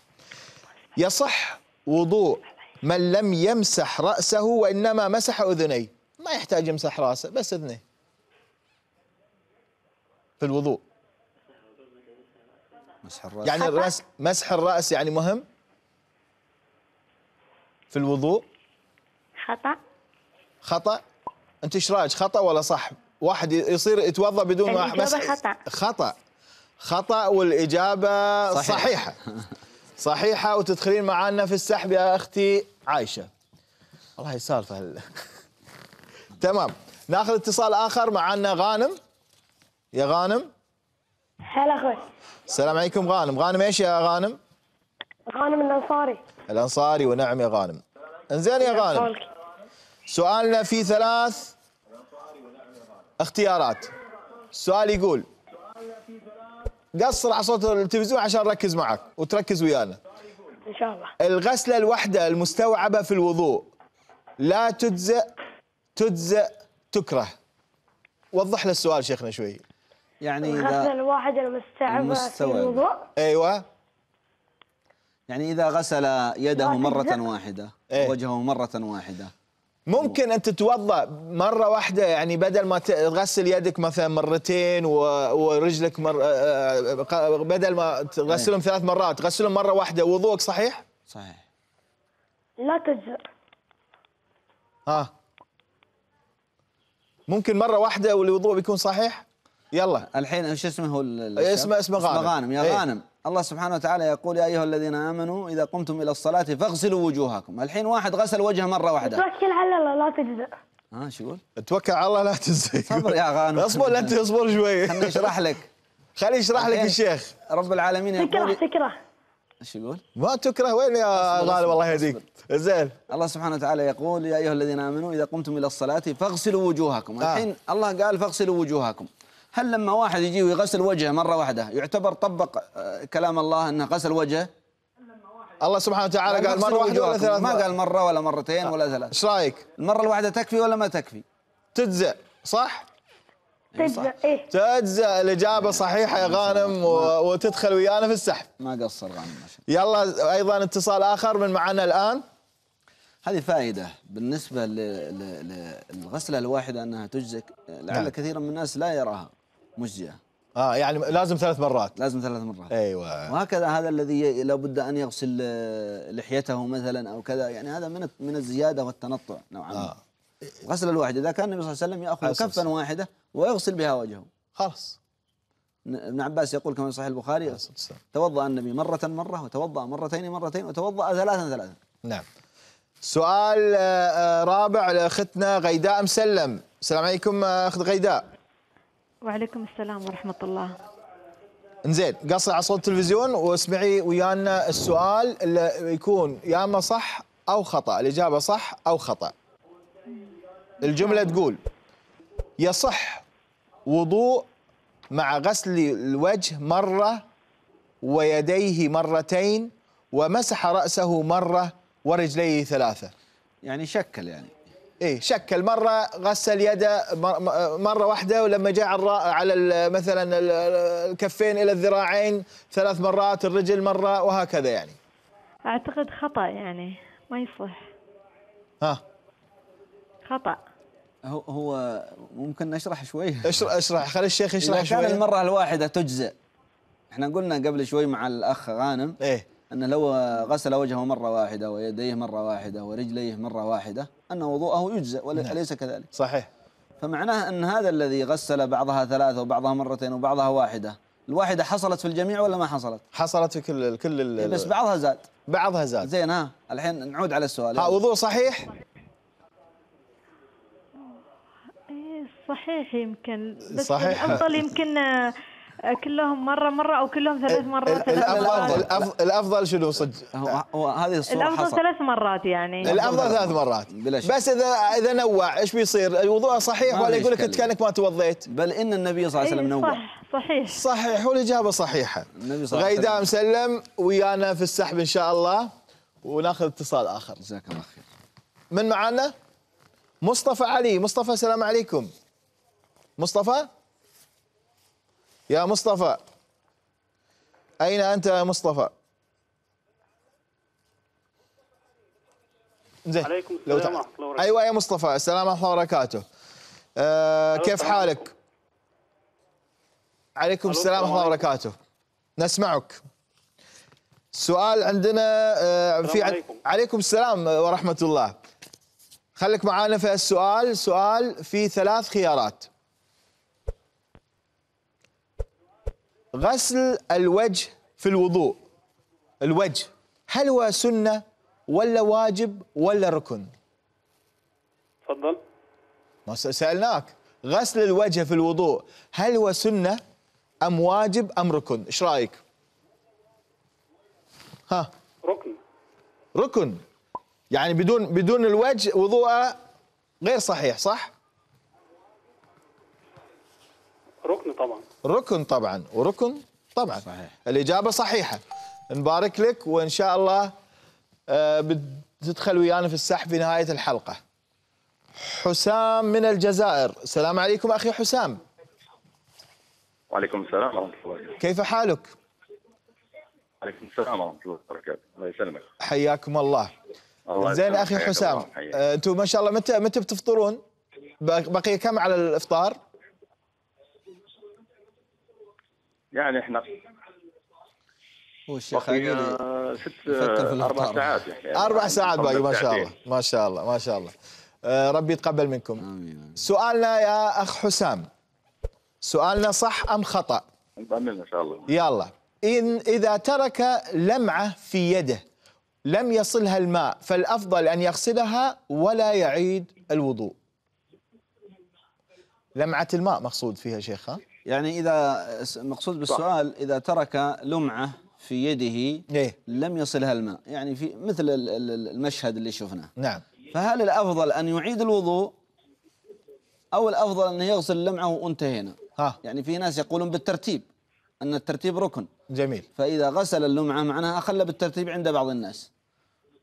يصح وضوء من لم يمسح راسه وانما مسح اذنيه ما يحتاج يمسح راسه بس اذنيه في الوضوء مسح الراس يعني الراس مسح الراس يعني مهم في الوضوء خطا خطا انت ايش رايك خطا ولا صح واحد يصير يتوضا بدون ما مسح خطا خطا خطا والاجابه صحيح. صحيحه (laughs) صحيحه وتدخلين معنا في السحب يا اختي عايشه والله سالفه هل... (laughs) تمام ناخذ اتصال اخر معنا غانم يا غانم هلا اخوي السلام عليكم غانم غانم ايش يا غانم غانم الانصاري الانصاري ونعم يا غانم انزين يا غانم سؤالنا في ثلاث اختيارات السؤال يقول قصر على صوت التلفزيون عشان نركز معك وتركز ويانا ان شاء الله الغسله الواحده المستوعبه في الوضوء لا تجزئ تجزئ تكره وضح لي السؤال شيخنا شوي يعني (laughs) غسل الواحد المستعمل المستوعب ايوه يعني اذا غسل يده مره واحده إيه؟ وجهه مره واحده ممكن انت تتوضا مره واحده يعني بدل ما تغسل يدك مثلا مرتين ورجلك مر آه، آه، بدل ما تغسلهم إيه. ثلاث مرات تغسلهم مره واحده وضوءك صحيح؟ صحيح لا تجزئ ها آه. ممكن مره واحده والوضوء بيكون صحيح؟ يلا الحين ايش اسمه هو إيه، اسمه اسمه غانم اسمه غانم يا إيه. غانم الله سبحانه وتعالى يقول يا ايها الذين امنوا اذا قمتم الى الصلاه فاغسلوا وجوهكم الحين واحد غسل وجهه مره واحده توكل على الله لا تجزئ ها شو يقول؟ توكل على الله لا تجزئ صبر يا غانم اصبر انت اصبر شوي خليني اشرح لك خليني اشرح لك الشيخ رب العالمين يقول تكره تكره ايش يقول؟ ما تكره وين يا غالي والله يهديك زين الله سبحانه وتعالى يقول يا ايها الذين امنوا اذا قمتم الى الصلاه فاغسلوا وجوهكم آه. الحين آه. الله قال فاغسلوا وجوهكم هل لما واحد يجي ويغسل وجهه مرة واحدة يعتبر طبق آه، كلام الله أنه غسل وجهه الله سبحانه وتعالى قال مرة واحدة ولا ثلاث ما قال مرة ولا مرتين ولا ثلاث ايش رايك؟ المرة الواحدة تكفي ولا ما تكفي؟ تجزئ صح؟ تجزئ ايه تجزئ إيه. الاجابه صحيحه يا غانم وتدخل ويانا في السحب ما قصر غانم يلا ايضا اتصال اخر من معنا الان هذه فائده بالنسبه للغسله الواحده انها تجزئ آه، لعل نعم. كثيرا من الناس لا يراها مجزئه اه يعني لازم ثلاث مرات لازم ثلاث مرات ايوه وهكذا هذا الذي لابد ان يغسل لحيته مثلا او كذا يعني هذا من من الزياده والتنطع نوعا ما آه. غسل الواحد اذا كان النبي صلى الله عليه وسلم ياخذ كفا واحده ويغسل بها وجهه خلاص ابن عباس يقول كما صحيح البخاري توضا النبي مره مره وتوضا مرتين مرتين وتوضا ثلاثا ثلاثا نعم سؤال آه، آه، رابع لاختنا غيداء مسلم السلام عليكم آه، اخت غيداء وعليكم السلام ورحمه الله انزين قصي على صوت التلفزيون واسمعي ويانا السؤال اللي يكون يا اما صح او خطا الاجابه صح او خطا الجمله تقول يصح وضوء مع غسل الوجه مره ويديه مرتين ومسح راسه مره ورجليه ثلاثه يعني شكل يعني ايه شكل مره غسل يده مره واحده ولما جاء على مثلا الكفين الى الذراعين ثلاث مرات الرجل مره وهكذا يعني اعتقد خطا يعني ما يصلح ها خطا هو هو ممكن نشرح شوي (laughs) اشرح اشرح خلي الشيخ يشرح شوي كان المره الواحده تجزئ احنا قلنا قبل شوي مع الاخ غانم ايه أنه لو غسل وجهه مرة واحدة ويديه مرة واحدة ورجليه مرة واحده أن وضوءه يجزئ وليس نعم. كذلك صحيح فمعناه أن هذا الذي غسل بعضها ثلاثة وبعضها مرتين وبعضها واحدة الواحدة حصلت في الجميع ولا ما حصلت؟ حصلت في كل كل ال... إيه، بس بعضها زاد بعضها زاد زين ها الحين نعود على السؤال ها وضوء صحيح؟ إيه، صحيح يمكن بس صحيح الأفضل يمكن (laughs) كلهم مره مره او كلهم ثلاث مرات الافضل الافضل شنو صدق هذه الصوره الافضل حصل. ثلاث مرات يعني الافضل ثلاث مرات بلاش. بس اذا اذا نوع ايش بيصير الوضوء صحيح ولا يقول لك انت كانك ما توضيت بل ان النبي صلى الله عليه وسلم إيه، نوع صحيح صحيح والاجابه صحيحه النبي صلى الله عليه وسلم غيداء مسلم ويانا في السحب ان شاء الله وناخذ اتصال اخر جزاك الله خير من معانا مصطفى علي مصطفى السلام عليكم مصطفى يا مصطفى أين أنت يا مصطفى؟ زين عليكم لو السلام ورحمة الله وبركاته أيوة يا مصطفى السلام ورحمة الله وبركاته أه كيف حالك؟ عليكم السلام ورحمة الله وبركاته نسمعك سؤال عندنا أه في عليكم. عليكم السلام ورحمة الله خليك معانا في السؤال سؤال في ثلاث خيارات غسل الوجه في الوضوء الوجه هل هو سنة ولا واجب ولا ركن تفضل ما سألناك غسل الوجه في الوضوء هل هو سنة أم واجب أم ركن إيش رأيك ها ركن ركن يعني بدون بدون الوجه وضوءه غير صحيح صح ركن طبعا ركن طبعا وركن طبعا صحيح. الإجابة صحيحة نبارك لك وإن شاء الله آه، بتدخل ويانا في السحب في نهاية الحلقة حسام من الجزائر السلام عليكم أخي حسام وعليكم السلام ورحمة الله وبركاته كيف حالك؟ عليكم السلام ورحمة الله وبركاته الله يسلمك حياكم الله الله زين أخي حسام آه، أنتم ما شاء الله متى متى بتفطرون؟ بقي كم على الإفطار؟ يعني احنا والشيخ عقيل اربع ساعات يعني اربع ساعات باقي ما شاء الله ما شاء الله ما شاء الله آه، ربي يتقبل منكم آمين. سؤالنا يا اخ حسام سؤالنا صح ام خطا؟ ان شاء الله يلا ان اذا ترك لمعه في يده لم يصلها الماء فالافضل ان يغسلها ولا يعيد الوضوء لمعه الماء مقصود فيها شيخ ها؟ يعني إذا مقصود بالسؤال إذا ترك لمعة في يده إيه؟ لم يصلها الماء يعني في مثل المشهد اللي شفناه نعم فهل الأفضل أن يعيد الوضوء أو الأفضل أن يغسل اللمعة وانتهينا ها. يعني في ناس يقولون بالترتيب أن الترتيب ركن جميل فإذا غسل اللمعة معناها أخل بالترتيب عند بعض الناس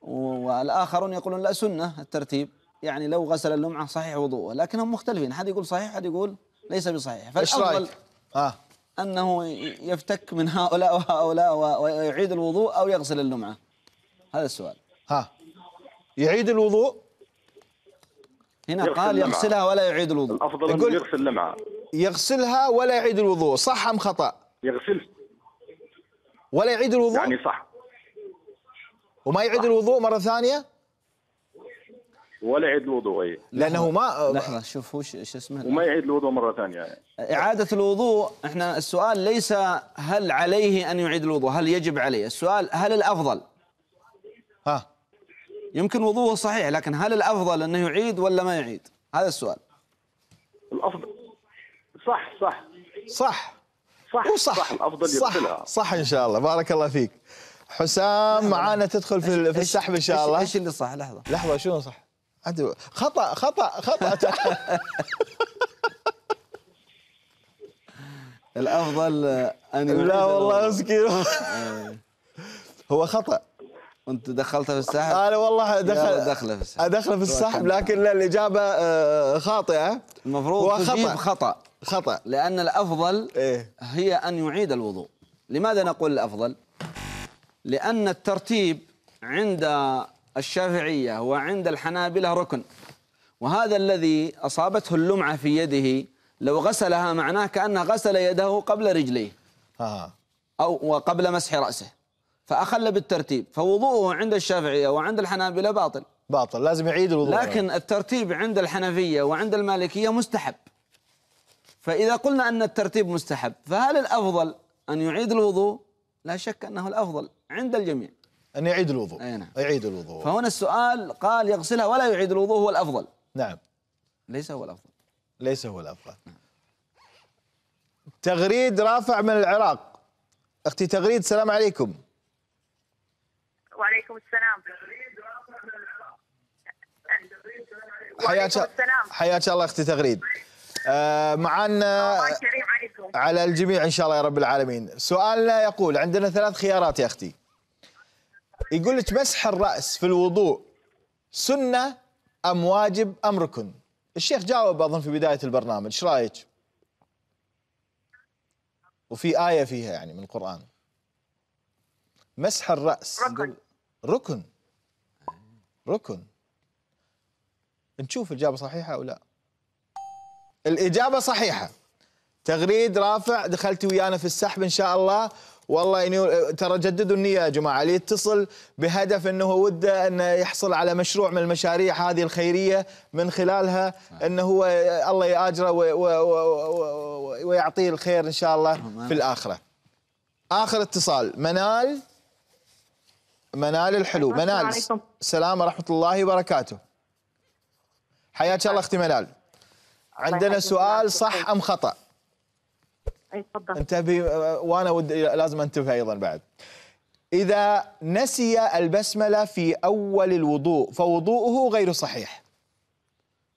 والآخرون يقولون لا سنة الترتيب يعني لو غسل اللمعة صحيح وضوءه لكنهم مختلفين حد يقول صحيح حد يقول ليس بصحيح فالأفضل آه. آه. أنه يفتك من هؤلاء وهؤلاء ويعيد الوضوء أو يغسل اللمعة هذا السؤال ها يعيد الوضوء هنا يغسل قال يغسلها ولا يعيد الوضوء الأفضل أنه يغسل اللمعه يغسلها ولا يعيد الوضوء صح أم خطأ يغسل ولا يعيد الوضوء يعني صح وما يعيد صح. الوضوء مرة ثانية ولا يعيد الوضوء اي لانه ما لحظه شوف هو شو اسمه وما يعيد الوضوء مره ثانيه يعني. اعاده الوضوء احنا السؤال ليس هل عليه ان يعيد الوضوء هل يجب عليه السؤال هل الافضل ها يمكن وضوءه صحيح لكن هل الافضل انه يعيد ولا ما يعيد هذا السؤال الافضل صح صح صح صح وصح صح الافضل صح, صح, صح ان شاء الله بارك الله فيك حسام معانا تدخل في, في السحب ان شاء الله ايش اللي صح لحظه لحظه شنو صح عندي خطا خطا خطا (laughs) الافضل ان لا والله مسكين (laughs) إيه. هو خطا انت دخلته في السحب انا والله دخل دخله في السحب دخله في السحب لكن الاجابه آه، آه، خاطئه المفروض هو خطا خطا خطا لان الافضل إيه؟ هي ان يعيد الوضوء لماذا نقول الافضل لان الترتيب عند الشافعية وعند الحنابلة ركن وهذا الذي أصابته اللمعة في يده لو غسلها معناه كأنه غسل يده قبل رجليه آه. أو وقبل مسح رأسه فأخل بالترتيب فوضوءه عند الشافعية وعند الحنابلة باطل باطل لازم يعيد الوضوء لكن الترتيب عند الحنفية وعند المالكية مستحب فإذا قلنا أن الترتيب مستحب فهل الأفضل أن يعيد الوضوء لا شك أنه الأفضل عند الجميع أن يعيد الوضوء أي نعم. يعيد الوضوء فهنا السؤال قال يغسلها ولا يعيد الوضوء هو الأفضل نعم ليس هو الأفضل ليس هو الأفضل نعم. تغريد رافع من العراق أختي تغريد السلام عليكم وعليكم السلام حياك حياك الله اختي تغريد آه، معنا آه، على الجميع ان شاء الله يا رب العالمين سؤالنا يقول عندنا ثلاث خيارات يا اختي يقول لك مسح الراس في الوضوء سنه ام واجب ام ركن؟ الشيخ جاوب اظن في بدايه البرنامج، ايش رايك؟ وفي ايه فيها يعني من القران. مسح الراس ركن ركن ركن نشوف الاجابه صحيحه او لا. الاجابه صحيحه. تغريد رافع دخلتي ويانا في السحب ان شاء الله والله يعني ترى جددوا النية يا جماعة اللي يتصل بهدف أنه وده أنه يحصل على مشروع من المشاريع هذه الخيرية من خلالها أنه هو أه، الله يأجره ويعطيه الخير إن شاء الله في الآخرة آخر اتصال منال منال الحلو منال السلام ورحمة الله وبركاته حياك الله أختي منال عندنا سؤال صح أم خطأ اي تفضل انتبهي وانا ودي لازم انتبه ايضا بعد اذا نسي البسمله في اول الوضوء فوضوءه غير صحيح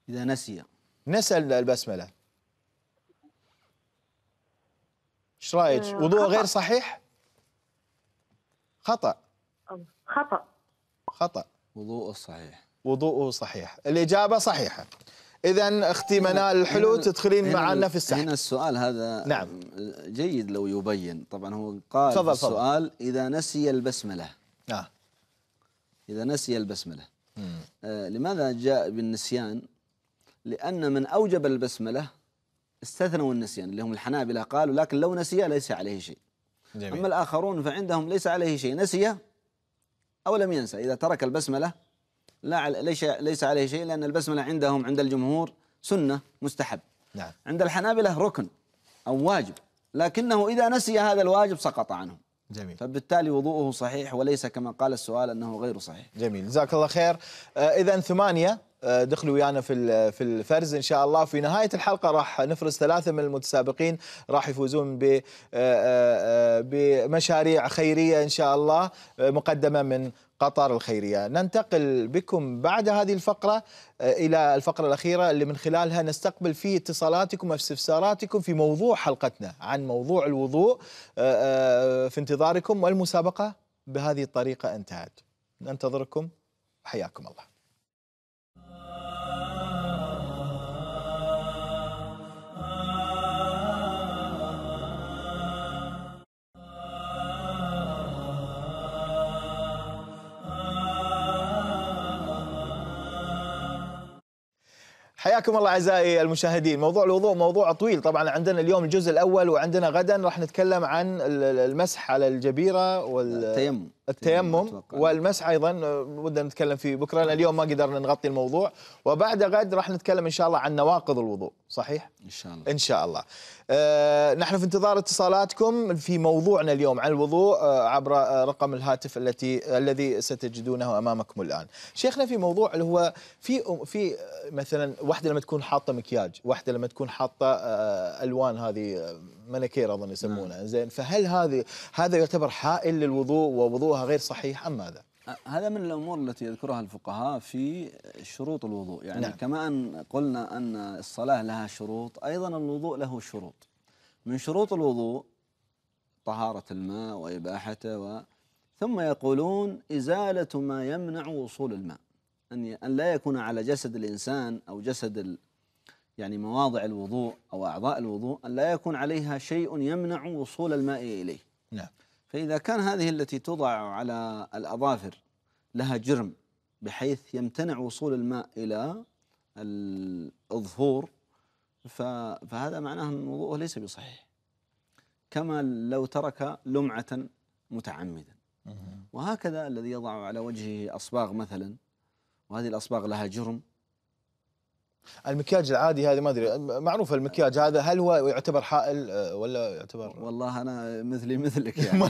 اذا نسي نسى البسمله ايش رايك آه، وضوءه غير صحيح خطا خطا خطا وضوءه صحيح وضوءه صحيح الاجابه صحيحه اذا اختي منال الحلو تدخلين معنا في السحب هنا السؤال هذا نعم جيد لو يبين طبعا هو قال فضل السؤال فضل. اذا نسي البسمله آه. اذا نسي البسمله آه لماذا جاء بالنسيان لان من اوجب البسمله استثنوا النسيان اللي هم الحنابله قالوا لكن لو نسي ليس عليه شيء جميل. اما الاخرون فعندهم ليس عليه شيء نسي او لم ينسى اذا ترك البسمله لا ليس ليس عليه شيء لأن البسملة عندهم عند الجمهور سنة مستحب نعم. عند الحنابلة ركن أو واجب لكنه إذا نسي هذا الواجب سقط عنه جميل فبالتالي وضوءه صحيح وليس كما قال السؤال أنه غير صحيح جميل جزاك الله خير آه، إذا ثمانية آه، دخلوا ويانا في في الفرز ان شاء الله في نهايه الحلقه راح نفرز ثلاثه من المتسابقين راح يفوزون ب آه، بمشاريع خيريه ان شاء الله مقدمه من قطر الخيرية ننتقل بكم بعد هذه الفقرة آه، إلى الفقرة الأخيرة اللي من خلالها نستقبل فيه اتصالاتكم واستفساراتكم في موضوع حلقتنا عن موضوع الوضوء آه، آه، في انتظاركم والمسابقة بهذه الطريقة انتهت ننتظركم حياكم الله حياكم الله اعزائي المشاهدين، موضوع الوضوء موضوع طويل، طبعا عندنا اليوم الجزء الاول وعندنا غدا راح نتكلم عن المسح على الجبيره والتيمم التيمم والمس ايضا ودنا آه، نتكلم فيه بكره اليوم ما قدرنا نغطي الموضوع وبعد غد راح نتكلم ان شاء الله عن نواقض الوضوء صحيح ان شاء الله ان شاء الله آه نحن في انتظار اتصالاتكم في موضوعنا اليوم عن الوضوء آه عبر آه، رقم الهاتف التي الذي ستجدونه امامكم الان شيخنا في موضوع اللي هو في في آه، مثلا واحده لما تكون حاطه مكياج واحده لما تكون حاطه آه الوان هذه مناكير اظن يسمونه نعم. زين فهل هذه هذا يعتبر حائل للوضوء ووضوءها غير صحيح ام ماذا؟ هذا من الامور التي يذكرها الفقهاء في شروط الوضوء يعني نعم. كما ان قلنا ان الصلاه لها شروط ايضا الوضوء له شروط من شروط الوضوء طهاره الماء واباحته و ثم يقولون ازاله ما يمنع وصول الماء ان لا يكون على جسد الانسان او جسد يعني مواضع الوضوء أو أعضاء الوضوء أن لا يكون عليها شيء يمنع وصول الماء إليه نعم فإذا كان هذه التي توضع على الأظافر لها جرم بحيث يمتنع وصول الماء إلى الظهور فهذا معناه أن وضوءه ليس بصحيح كما لو ترك لمعة متعمدا وهكذا الذي يضع على وجهه أصباغ مثلا وهذه الأصباغ لها جرم المكياج العادي هذا ما ادري معروف المكياج هذا هل هو يعتبر حائل آه، ولا يعتبر والله انا مثلي مثلك (laughs) يعني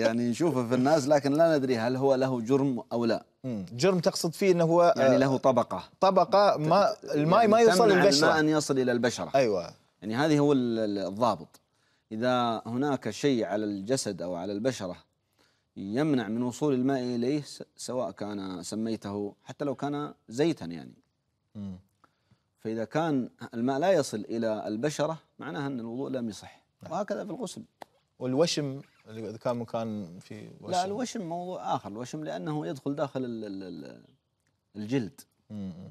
يعني نشوفه في الناس لكن لا ندري هل هو له جرم او لا جرم تقصد فيه انه هو يعني آه، له طبقه طبقه ما يعني الماء يعني ما يوصل للبشره الماء ان يصل الى البشره ايوه يعني هذه هو الضابط اذا هناك شيء على الجسد او على البشره يمنع من وصول الماء اليه سواء كان سميته حتى لو كان زيتا يعني فإذا كان الماء لا يصل إلى البشرة معناها أن الوضوء لم يصح وهكذا في الغسل والوشم إذا كان مكان في وشم لا الوشم موضوع آخر الوشم لأنه يدخل داخل الجلد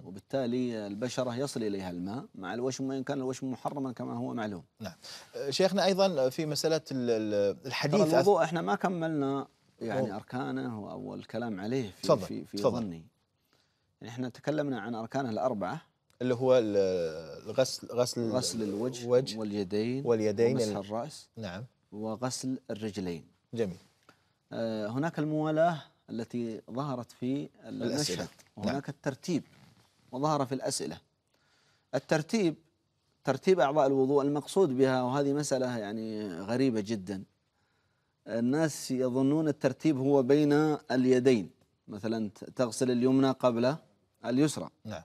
وبالتالي البشرة يصل إليها الماء مع الوشم وإن كان الوشم محرما كما هو معلوم نعم أه، شيخنا أيضا في مسألة الحديث الوضوء احنا ما كملنا يعني أركانه أو الكلام عليه في, تفضل. في, في ظني يعني احنا تكلمنا عن أركانه الأربعة اللي هو الغسل غسل غسل الوجه, الوجه واليدين واليدين ومسح الراس نعم وغسل الرجلين جميل آه، هناك الموالاه التي ظهرت في المشهد وهناك نعم. الترتيب وظهر في الاسئله الترتيب ترتيب اعضاء الوضوء المقصود بها وهذه مساله يعني غريبه جدا الناس يظنون الترتيب هو بين اليدين مثلا تغسل اليمنى قبل اليسرى نعم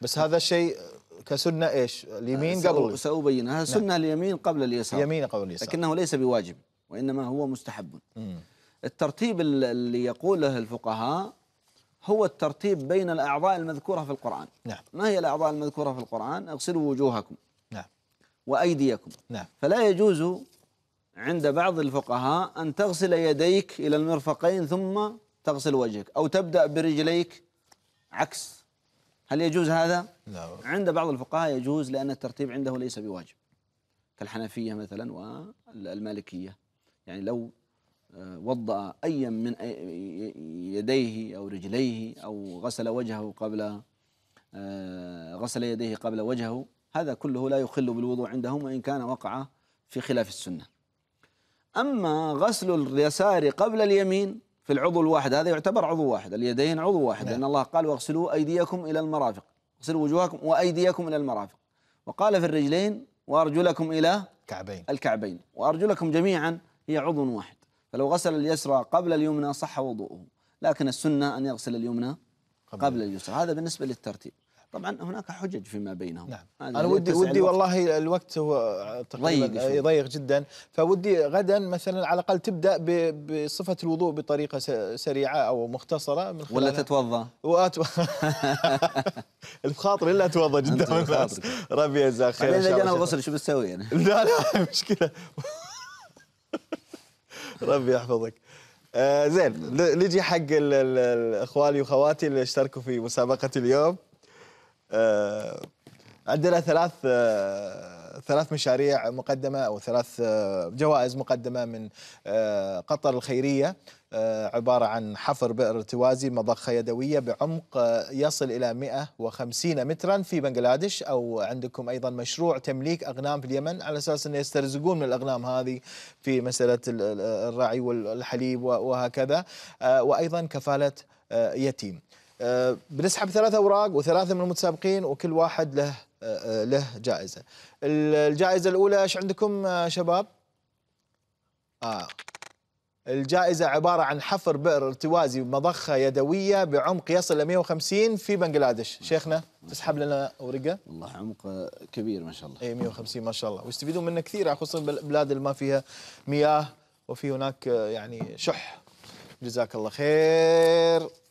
بس هذا الشيء كسنه ايش؟ اليمين قبل سأبينها نعم. سنه نعم. اليمين قبل اليسار اليمين قبل اليسار لكنه ليس بواجب وانما هو مستحب مم. الترتيب اللي يقوله الفقهاء هو الترتيب بين الاعضاء المذكوره في القران نعم ما هي الاعضاء المذكوره في القران؟ اغسلوا وجوهكم نعم وايديكم نعم فلا يجوز عند بعض الفقهاء ان تغسل يديك الى المرفقين ثم تغسل وجهك او تبدا برجليك عكس هل يجوز هذا؟ لا عند بعض الفقهاء يجوز لأن الترتيب عنده ليس بواجب كالحنفية مثلا والمالكية يعني لو آه، وضأ أيا من يديه أو رجليه أو غسل وجهه قبل آه، غسل يديه قبل وجهه هذا كله لا يخل بالوضوء عندهم وإن كان وقع في خلاف السنة أما غسل اليسار قبل اليمين في العضو الواحد هذا يعتبر عضو واحد اليدين عضو واحد نعم. لأن الله قال واغسلوا أيديكم إلى المرافق اغسلوا وجوهكم وأيديكم إلى المرافق وقال في الرجلين وأرجلكم إلى كعبين الكعبين وأرجلكم جميعا هي عضو واحد فلو غسل اليسرى قبل اليمنى صح وضوءه لكن السنة أن يغسل اليمنى قبل, قبل اليسرى هذا بالنسبة للترتيب طبعا هناك حجج فيما بينهم نعم. انا ودي ودي والله الوقت هو تقريبا يضيق جدا فودي غدا مثلا على الاقل تبدا بصفه الوضوء بطريقه سريعه او مختصره من ولا تتوضا وأتو... (laughs) الخاطر الا اتوضا جدا ربي يجزاه خير ان الله جانا الغسل شو بتسوي انا؟ يعني؟ (laughs) لا لا مشكله (laughs) ربي يحفظك آه زين نجي حق اخوالي واخواتي اللي اشتركوا في مسابقه اليوم آه، عندنا ثلاث آه، ثلاث مشاريع مقدمه او ثلاث آه، جوائز مقدمه من قطر الخيريه عباره عن حفر بئر توازي مضخه يدويه بعمق يصل الى 150 مترا في بنغلاديش او عندكم ايضا مشروع تمليك اغنام في اليمن على اساس انه يسترزقون من الاغنام هذه في مساله الرعي والحليب وهكذا وايضا كفاله يتيم. آه، بنسحب ثلاث اوراق وثلاثه من المتسابقين وكل واحد له آه، آه، له جائزه. الجائزه الاولى ايش عندكم شباب؟ اه الجائزه عباره عن حفر بئر ارتوازي بمضخه يدويه بعمق يصل إلى 150 في بنغلاديش، شيخنا تسحب لنا ورقه؟ والله عمق كبير ما شاء الله. اي 150 ما شاء الله، ويستفيدون منه كثير خصوصا البلاد اللي ما فيها مياه وفي هناك يعني شح. جزاك الله خير.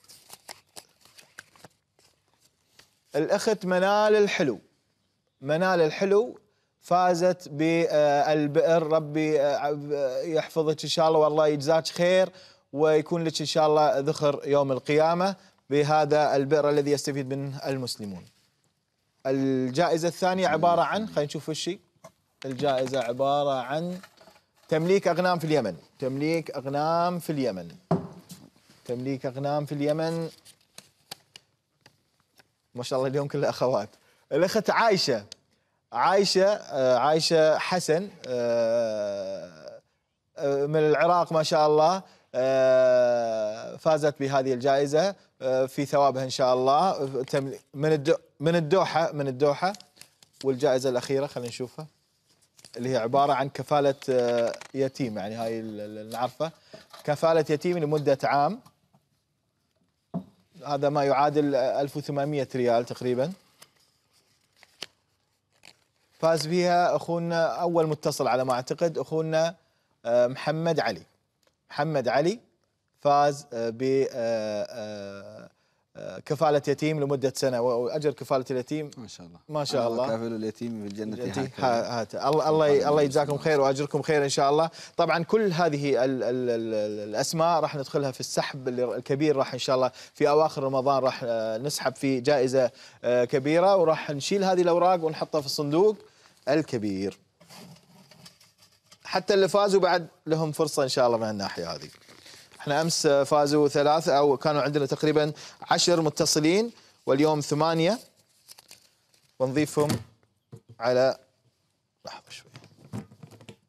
الاخت منال الحلو منال الحلو فازت بالبئر ربي آه، آه، يحفظك ان شاء الله والله يجزاك خير ويكون لك ان شاء الله ذخر يوم القيامه بهذا البئر الذي يستفيد منه المسلمون. الجائزه الثانيه عباره عن خلينا نشوف وش الجائزه عباره عن تمليك اغنام في اليمن، تمليك اغنام في اليمن. تمليك اغنام في اليمن ما شاء الله اليوم كلها اخوات الاخت عايشه عايشه آه، عايشه حسن آه، آه، من العراق ما شاء الله فازت بهذه الجائزه في ثوابها ان شاء الله من من الدوحه من الدوحه والجائزه الاخيره خلينا نشوفها اللي هي عباره عن كفاله يتيم يعني هاي اللي نعرفه كفاله يتيم لمده عام هذا ما يعادل 1800 ريال تقريبا فاز بها اخونا اول متصل على ما اعتقد اخونا آه، محمد علي محمد علي فاز آه، ب آه، كفالة يتيم لمدة سنة وأجر كفالة اليتيم ما شاء الله ما شاء الله كافل اليتيم في الجنة هات الله الله الله يجزاكم خير وأجركم خير إن شاء الله طبعا كل هذه ال ال ال الأسماء راح ندخلها في السحب الكبير راح إن شاء الله في أواخر رمضان راح آه، نسحب في جائزة آه، كبيرة وراح نشيل هذه الأوراق ونحطها في الصندوق الكبير حتى اللي فازوا بعد لهم فرصة إن شاء الله من الناحية هذه احنا امس فازوا ثلاث او كانوا عندنا تقريبا عشر متصلين واليوم ثمانيه ونضيفهم على لحظه شوي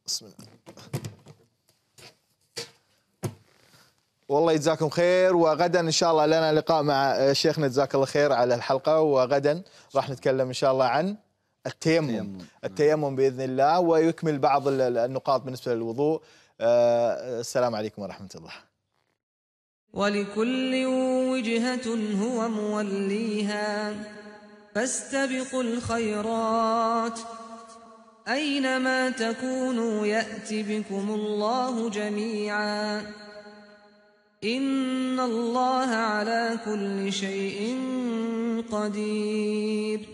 بسم الله والله يجزاكم خير وغدا ان شاء الله لنا لقاء مع شيخنا جزاك الله خير على الحلقه وغدا راح نتكلم ان شاء الله عن التيمم التيمم, التيمم باذن الله ويكمل بعض النقاط بالنسبه للوضوء آه، السلام عليكم ورحمه الله ولكل وجهة هو موليها فاستبقوا الخيرات أينما تكونوا يأت بكم الله جميعا إن الله على كل شيء قدير